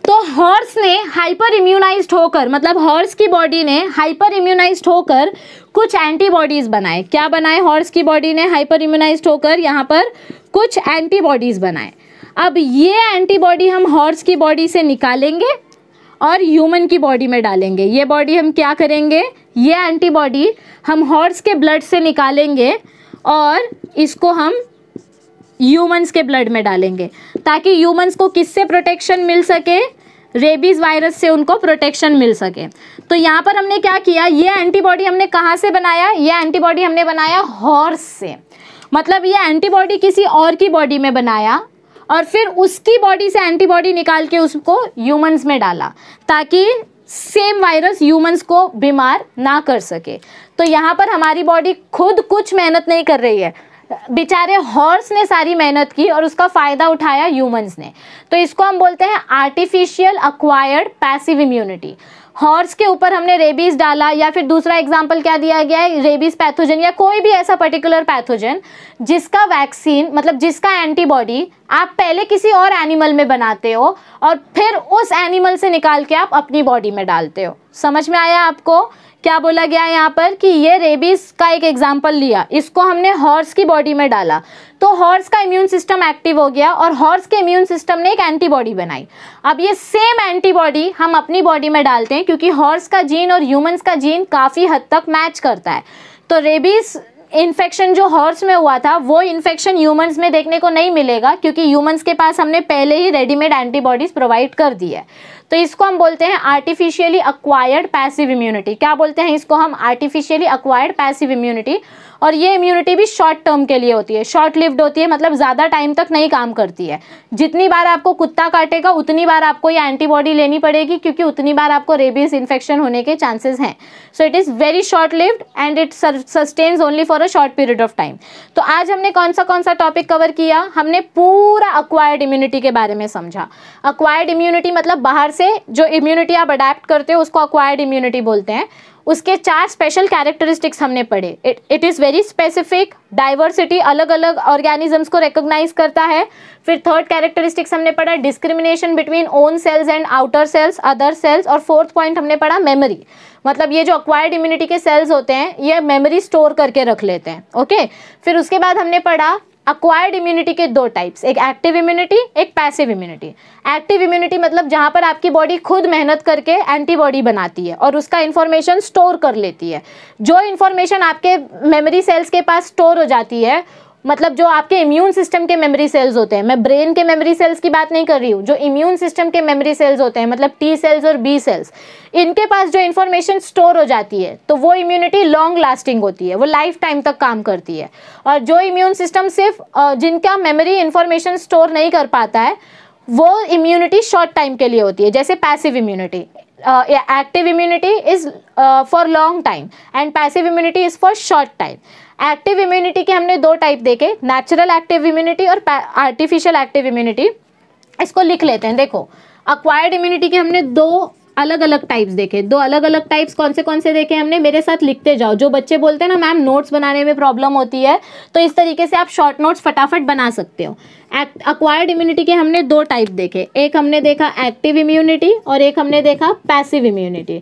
तो हॉर्स ने हाइपर इम्यूनाइज होकर मतलब हॉर्स की बॉडी ने हाइपर इम्यूनाइज होकर कुछ एंटीबॉडीज बनाए क्या बनाए हॉर्स की बॉडी ने हाइपर इम्यूनाइज होकर यहाँ पर कुछ एंटीबॉडीज बनाए अब ये एंटीबॉडी हम हॉर्स की बॉडी से निकालेंगे और ह्यूमन की बॉडी में डालेंगे ये बॉडी हम क्या करेंगे ये एंटीबॉडी हम हॉर्स के ब्लड से निकालेंगे और इसको हम ह्यूमंस के ब्लड में डालेंगे ताकि ह्यूमंस को किससे प्रोटेक्शन मिल सके रेबीज़ वायरस से उनको प्रोटेक्शन मिल सके तो यहाँ पर हमने क्या किया ये एंटीबॉडी हमने कहाँ से बनाया ये एंटीबॉडी हमने बनाया हॉर्स से मतलब ये एंटीबॉडी किसी और की बॉडी में बनाया और फिर उसकी बॉडी से एंटीबॉडी निकाल के उसको ह्यूमंस में डाला ताकि सेम वायरस ह्यूमंस को बीमार ना कर सके तो यहाँ पर हमारी बॉडी खुद कुछ मेहनत नहीं कर रही है बेचारे हॉर्स ने सारी मेहनत की और उसका फ़ायदा उठाया ह्यूमंस ने तो इसको हम बोलते हैं artificial acquired passive immunity horse के ऊपर हमने रेबीज डाला या फिर दूसरा एग्जाम्पल क्या दिया गया है रेबीज पैथोजन या कोई भी ऐसा पर्टिकुलर पैथोजन जिसका वैक्सीन मतलब जिसका एंटीबॉडी आप पहले किसी और एनिमल में बनाते हो और फिर उस एनिमल से निकाल के आप अपनी बॉडी में डालते हो समझ में आया आपको क्या बोला गया यहाँ पर कि ये रेबीज का एक एग्जाम्पल लिया इसको हमने हॉर्स की बॉडी में डाला तो हॉर्स का इम्यून सिस्टम एक्टिव हो गया और हॉर्स के इम्यून सिस्टम ने एक एंटीबॉडी बनाई अब ये सेम एंटीबॉडी हम अपनी बॉडी में डालते हैं क्योंकि हॉर्स का जीन और ह्यूमंस का जीन काफ़ी हद तक मैच करता है तो रेबीज इन्फेक्शन जो हॉर्स में हुआ था वो इन्फेक्शन ह्यूमंस में देखने को नहीं मिलेगा क्योंकि ह्यूमंस के पास हमने पहले ही रेडीमेड एंटीबॉडीज़ प्रोवाइड कर दी है तो इसको हम बोलते हैं आर्टिफिशियली अक्वायर्ड पैसिव इम्यूनिटी क्या बोलते हैं इसको हम आर्टिफिशियली अक्वायर्ड पैसिव इम्यूनिटी और ये इम्यूनिटी भी शॉर्ट टर्म के लिए होती है शॉर्ट लिव्ड होती है मतलब ज़्यादा टाइम तक नहीं काम करती है जितनी बार आपको कुत्ता काटेगा उतनी बार आपको ये एंटीबॉडी लेनी पड़ेगी क्योंकि उतनी बार आपको रेबीज इन्फेक्शन होने के चांसेस हैं so it is very short lived and it sustains only for a short period of time तो आज हमने कौन सा कौन सा टॉपिक कवर किया हमने पूरा अक्वायर्ड इम्यूनिटी के बारे में समझा अक्वायर्ड इम्यूनिटी मतलब बाहर से जो इम्यूनिटी आप अडेप्ट करते हो उसको अक्वायर्ड इम्यूनिटी बोलते हैं उसके चार स्पेशल कैरेक्टरिस्टिक्स हमने पढ़े it is very specific diversity अलग अलग ऑर्गेनिजम्स को रिकोगनाइज करता है फिर थर्ड कैरेक्टरिस्टिक्स हमने पढ़ा discrimination between own cells and outer cells other cells और फोर्थ पॉइंट हमने पढ़ा मेमोरी मतलब ये जो अक्वायर्ड इम्यूनिटी के सेल्स होते हैं ये मेमोरी स्टोर करके रख लेते हैं ओके फिर उसके बाद हमने पढ़ा अक्वायर्ड इम्यूनिटी के दो टाइप्स एक एक्टिव इम्यूनिटी एक पैसिव इम्यूनिटी एक्टिव इम्यूनिटी मतलब जहाँ पर आपकी बॉडी खुद मेहनत करके एंटीबॉडी बनाती है और उसका इन्फॉर्मेशन स्टोर कर लेती है जो इन्फॉर्मेशन आपके मेमोरी सेल्स के पास स्टोर हो जाती है मतलब जो आपके इम्यून सिस्टम के मेमोरी सेल्स होते हैं मैं ब्रेन के मेमोरी सेल्स की बात नहीं कर रही हूँ जो इम्यून सिस्टम के मेमोरी सेल्स होते हैं मतलब टी सेल्स और बी सेल्स इनके पास जो इन्फॉर्मेशन स्टोर हो जाती है तो वो इम्यूनिटी लॉन्ग लास्टिंग होती है वो लाइफ टाइम तक काम करती है और जो इम्यून सिस्टम सिर्फ जिनका मेमोरी इन्फॉर्मेशन स्टोर नहीं कर पाता है वो इम्यूनिटी शॉर्ट टाइम के लिए होती है जैसे passive immunity active immunity is for long time and passive immunity is for short time active immunity के हमने दो टाइप देखे नेचुरल एक्टिव इम्यूनिटी और आर्टिफिशियल एक्टिव इम्यूनिटी इसको लिख लेते हैं देखो अक्वायर्ड इम्यूनिटी के हमने दो अलग अलग टाइप्स देखे दो अलग अलग टाइप्स कौन से कौन से देखे हमने मेरे साथ लिखते जाओ जो बच्चे बोलते हैं ना मैम नोट्स बनाने में प्रॉब्लम होती है तो इस तरीके से आप शॉर्ट नोट्स फटाफट बना सकते हो अक्वायर्ड इम्यूनिटी के हमने दो टाइप देखे एक हमने देखा एक्टिव इम्यूनिटी और एक हमने देखा पैसिव इम्यूनिटी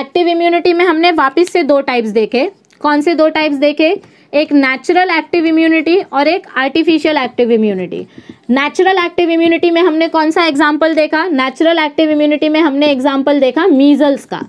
एक्टिव इम्यूनिटी में हमने वापस से दो टाइप्स देखे कौन से दो टाइप्स देखे एक नेचुरल एक्टिव इम्यूनिटी और एक artificial active immunity natural active immunity में हमने कौन सा एग्जाम्पल देखा नेचुरल एक्टिव इम्यूनिटी में हमने एग्जाम्पल देखा मीजल्स का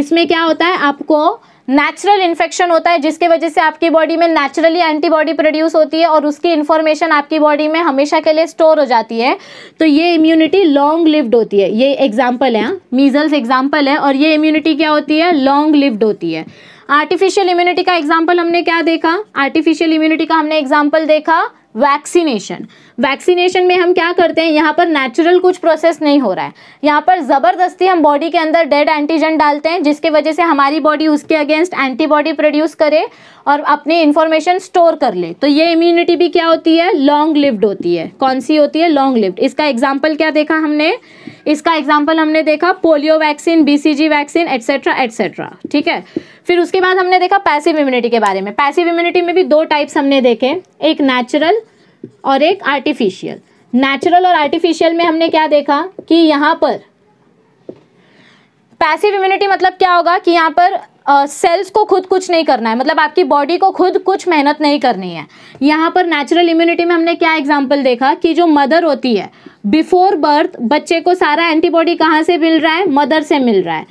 इसमें क्या होता है आपको नेचुरल इन्फेक्शन होता है जिसके वजह से आपकी बॉडी में नेचुरली एंटीबॉडी प्रोड्यूस होती है और उसकी इन्फॉर्मेशन आपकी बॉडी में हमेशा के लिए स्टोर हो जाती है तो ये इम्यूनिटी लॉन्ग लिव्ड होती है ये एग्जाम्पल है मीजल्स हाँ. एग्जाम्पल है और ये इम्यूनिटी क्या होती है लॉन्ग लिव्ड होती है आर्टिफिशियल इम्यूनिटी का एग्जाम्पल हमने क्या देखा आर्टिफिशियल इम्यूनिटी का हमने एग्जाम्पल देखा वैक्सीनेशन वैक्सीनेशन में हम क्या करते हैं यहाँ पर नेचुरल कुछ प्रोसेस नहीं हो रहा है यहाँ पर ज़बरदस्ती हम बॉडी के अंदर डेड एंटीजन डालते हैं जिसके वजह से हमारी बॉडी उसके अगेंस्ट एंटीबॉडी प्रोड्यूस करे और अपनी इन्फॉर्मेशन स्टोर कर ले तो ये इम्यूनिटी भी क्या होती है लॉन्ग लिव्ड होती है कौन सी होती है लॉन्ग लिव्ड इसका एग्जाम्पल क्या देखा हमने इसका एग्जाम्पल हमने देखा polio vaccine BCG vaccine etcetera etcetera ठीक है फिर उसके बाद हमने देखा पैसिव इम्यूनिटी के बारे में पैसिव इम्यूनिटी में भी दो टाइप्स हमने देखे एक नेचुरल और एक आर्टिफिशियल नेचुरल और आर्टिफिशियल में हमने क्या देखा कि यहाँ पर पैसिव इम्यूनिटी मतलब क्या होगा कि यहाँ पर सेल्स uh, को खुद कुछ नहीं करना है मतलब आपकी बॉडी को खुद कुछ मेहनत नहीं करनी है यहाँ पर नेचुरल इम्यूनिटी में हमने क्या एग्जाम्पल देखा कि जो मदर होती है बिफोर बर्थ बच्चे को सारा एंटीबॉडी कहाँ से मिल रहा है मदर से मिल रहा है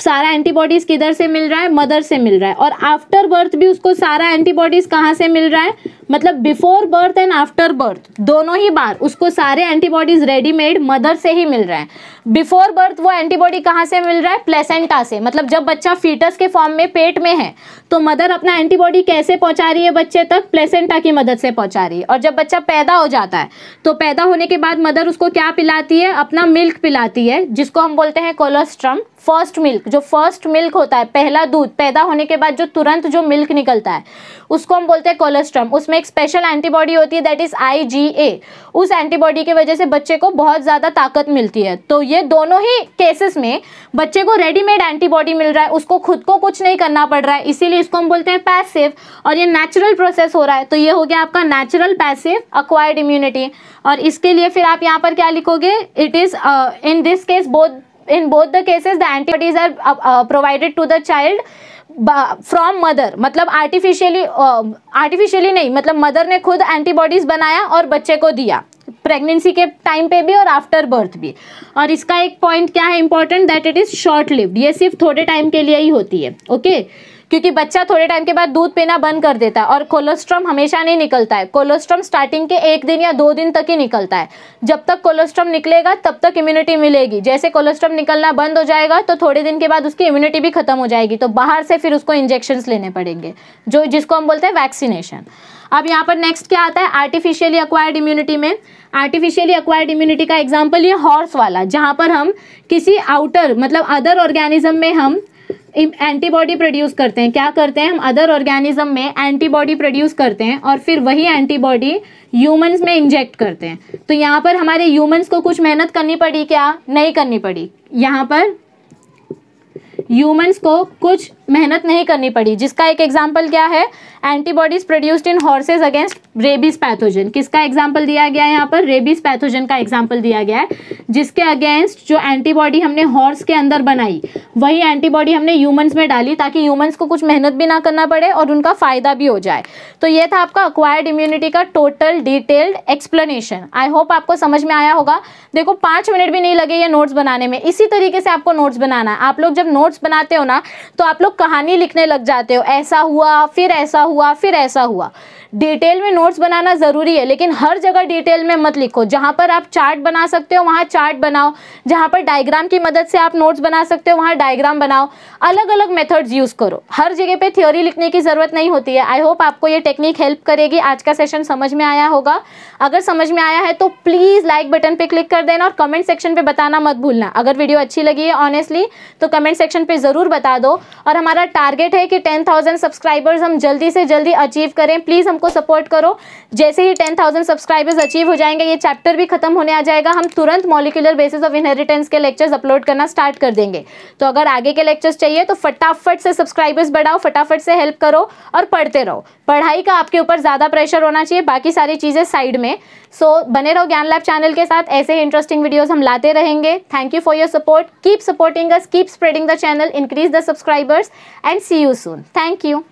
सारा एंटीबॉडीज किधर से मिल रहा है मदर से मिल रहा है और आफ्टर बर्थ भी उसको सारा एंटीबॉडीज कहाँ से मिल रहा है मतलब before birth and after birth दोनों ही बार उसको सारे एंटीबॉडीज रेडीमेड मदर से ही मिल रहा है बिफोर बर्थ वो एंटीबॉडी कहाँ से मिल रहा है प्लेसेंटा से मतलब जब बच्चा फीटस के फॉर्म में पेट में है तो मदर अपना एंटीबॉडी कैसे पहुँचा रही है बच्चे तक प्लेसेंटा की मदद से पहुँचा रही है और जब बच्चा पैदा हो जाता है तो पैदा होने के बाद मदर उसको क्या पिलाती है अपना मिल्क पिलाती है जिसको हम बोलते हैं कोलोस्ट्रम फर्स्ट मिल्क मिल्क जो फर्स्ट मिल्क होता है पहला दूध पैदा होने के बाद जो तुरंत जो मिल्क निकलता है उसको हम बोलते हैं कोलेस्ट्रम उसमें एक स्पेशल एंटीबॉडी होती है दैट इज आई उस एंटीबॉडी की वजह से बच्चे को बहुत ज़्यादा ताकत मिलती है तो ये दोनों ही केसेस में बच्चे को रेडीमेड एंटीबॉडी मिल रहा है उसको खुद को कुछ नहीं करना पड़ रहा है इसीलिए इसको हम बोलते हैं पैसिव और ये नेचुरल प्रोसेस हो रहा है तो ये हो गया आपका नेचुरल पैसिव अक्वायर्ड इम्यूनिटी और इसके लिए फिर आप यहाँ पर क्या लिखोगे it is in this case both in both the cases the antibodies are provided to the child from mother मतलब आर्टिफिशियली आर्टिफिशियली um, नहीं मतलब मदर ने खुद एंटीबॉडीज बनाया और बच्चे को दिया प्रेगनेंसी के टाइम पे भी और आफ्टर बर्थ भी और इसका एक पॉइंट क्या है important that it is short lived ये सिर्फ थोड़े टाइम के लिए ही होती है ओके okay? क्योंकि बच्चा थोड़े टाइम के बाद दूध पीना बंद कर देता है और कोलेस्ट्रॉम हमेशा नहीं निकलता है कोलेस्ट्रॉम स्टार्टिंग के एक दिन या दो दिन तक ही निकलता है जब तक कोलेस्ट्रॉम निकलेगा तब तक इम्यूनिटी मिलेगी जैसे कोलेस्ट्रॉम निकलना बंद हो जाएगा तो थोड़े दिन के बाद उसकी इम्यूनिटी भी खत्म हो जाएगी तो बाहर से फिर उसको इंजेक्शन लेने पड़ेंगे जो जिसको हम बोलते हैं वैक्सीनेशन अब यहाँ पर नेक्स्ट क्या आता है आर्टिफिशियली अक्वायर्ड इम्यूनिटी में आर्टिफिशियली अक्वायर्ड इम्यूनिटी का एग्जाम्पल ये हॉर्स वाला जहाँ पर हम किसी आउटर मतलब अदर ऑर्गेनिज्म में हम एंटीबॉडी प्रोड्यूस करते हैं क्या करते हैं हम अदर ऑर्गेनिज्म में एंटीबॉडी प्रोड्यूस करते हैं और फिर वही एंटीबॉडी ह्यूमंस में इंजेक्ट करते हैं तो यहाँ पर हमारे ह्यूमंस को कुछ मेहनत करनी पड़ी क्या नहीं करनी पड़ी यहाँ पर ह्यूमंस को कुछ मेहनत नहीं करनी पड़ी जिसका एक एग्जाम्पल क्या है antibodies produced in horses against rabies pathogen किसका एग्जाम्पल दिया गया है यहाँ पर रेबीज पैथोजन का एग्जाम्पल दिया गया है जिसके अगेंस्ट जो एंटीबॉडी हमने हॉर्स के अंदर बनाई वही एंटीबॉडी हमने ह्यूमन्स में डाली ताकि ह्यूमन्स को कुछ मेहनत भी ना करना पड़े और उनका फ़ायदा भी हो जाए तो ये था आपका अक्वायर्ड इम्यूनिटी का total detailed explanation I hope आपको समझ में आया होगा देखो पाँच मिनट भी नहीं लगे ये नोट्स बनाने में इसी तरीके से आपको नोट्स बनाना है आप लोग जब नोट्स नोट्स बनाते हो ना तो आप लोग कहानी लिखने लग जाते हो ऐसा हुआ फिर ऐसा हुआ फिर ऐसा हुआ डिटेल में नोट्स बनाना ज़रूरी है लेकिन हर जगह डिटेल में मत लिखो जहाँ पर आप चार्ट बना सकते हो वहाँ चार्ट बनाओ जहाँ पर डायग्राम की मदद से आप नोट्स बना सकते हो वहाँ डायग्राम बनाओ अलग अलग मेथड्स यूज़ करो हर जगह पे थ्योरी लिखने की ज़रूरत नहीं होती है आई होप आपको ये टेक्निक हेल्प करेगी आज का सेशन समझ में आया होगा अगर समझ में आया है तो प्लीज़ लाइक बटन पर क्लिक कर देना और कमेंट सेक्शन पर बताना मत भूलना अगर वीडियो अच्छी लगी है ऑनेस्टली तो कमेंट सेक्शन पर ज़रूर बता दो और हमारा टारगेट है कि टेन सब्सक्राइबर्स हम जल्दी से जल्दी अचीव करें प्लीज़ को सपोर्ट करो जैसे ही टेन थाउजेंड सब्सक्राइबर्स अचीव हो जाएंगे ये चैप्टर भी खत्म होने आ जाएगा हम तुरंत मॉलिकुलर बेसिस ऑफ इनहेरिटेंस के लेक्चर्स अपलोड करना स्टार्ट कर देंगे तो अगर आगे के लेक्चर्स चाहिए तो फटाफट से सब्सक्राइबर्स बढ़ाओ फटाफट से हेल्प करो और पढ़ते रहो पढ़ाई का आपके ऊपर ज़्यादा प्रेशर होना चाहिए बाकी सारी चीज़ें साइड में सो so, बने रहो ज्ञान लैब चैनल के साथ ऐसे ही इंटरेस्टिंग वीडियोज़ हम लाते रहेंगे thank you for your support keep supporting us keep spreading the channel increase the subscribers and see you soon thank you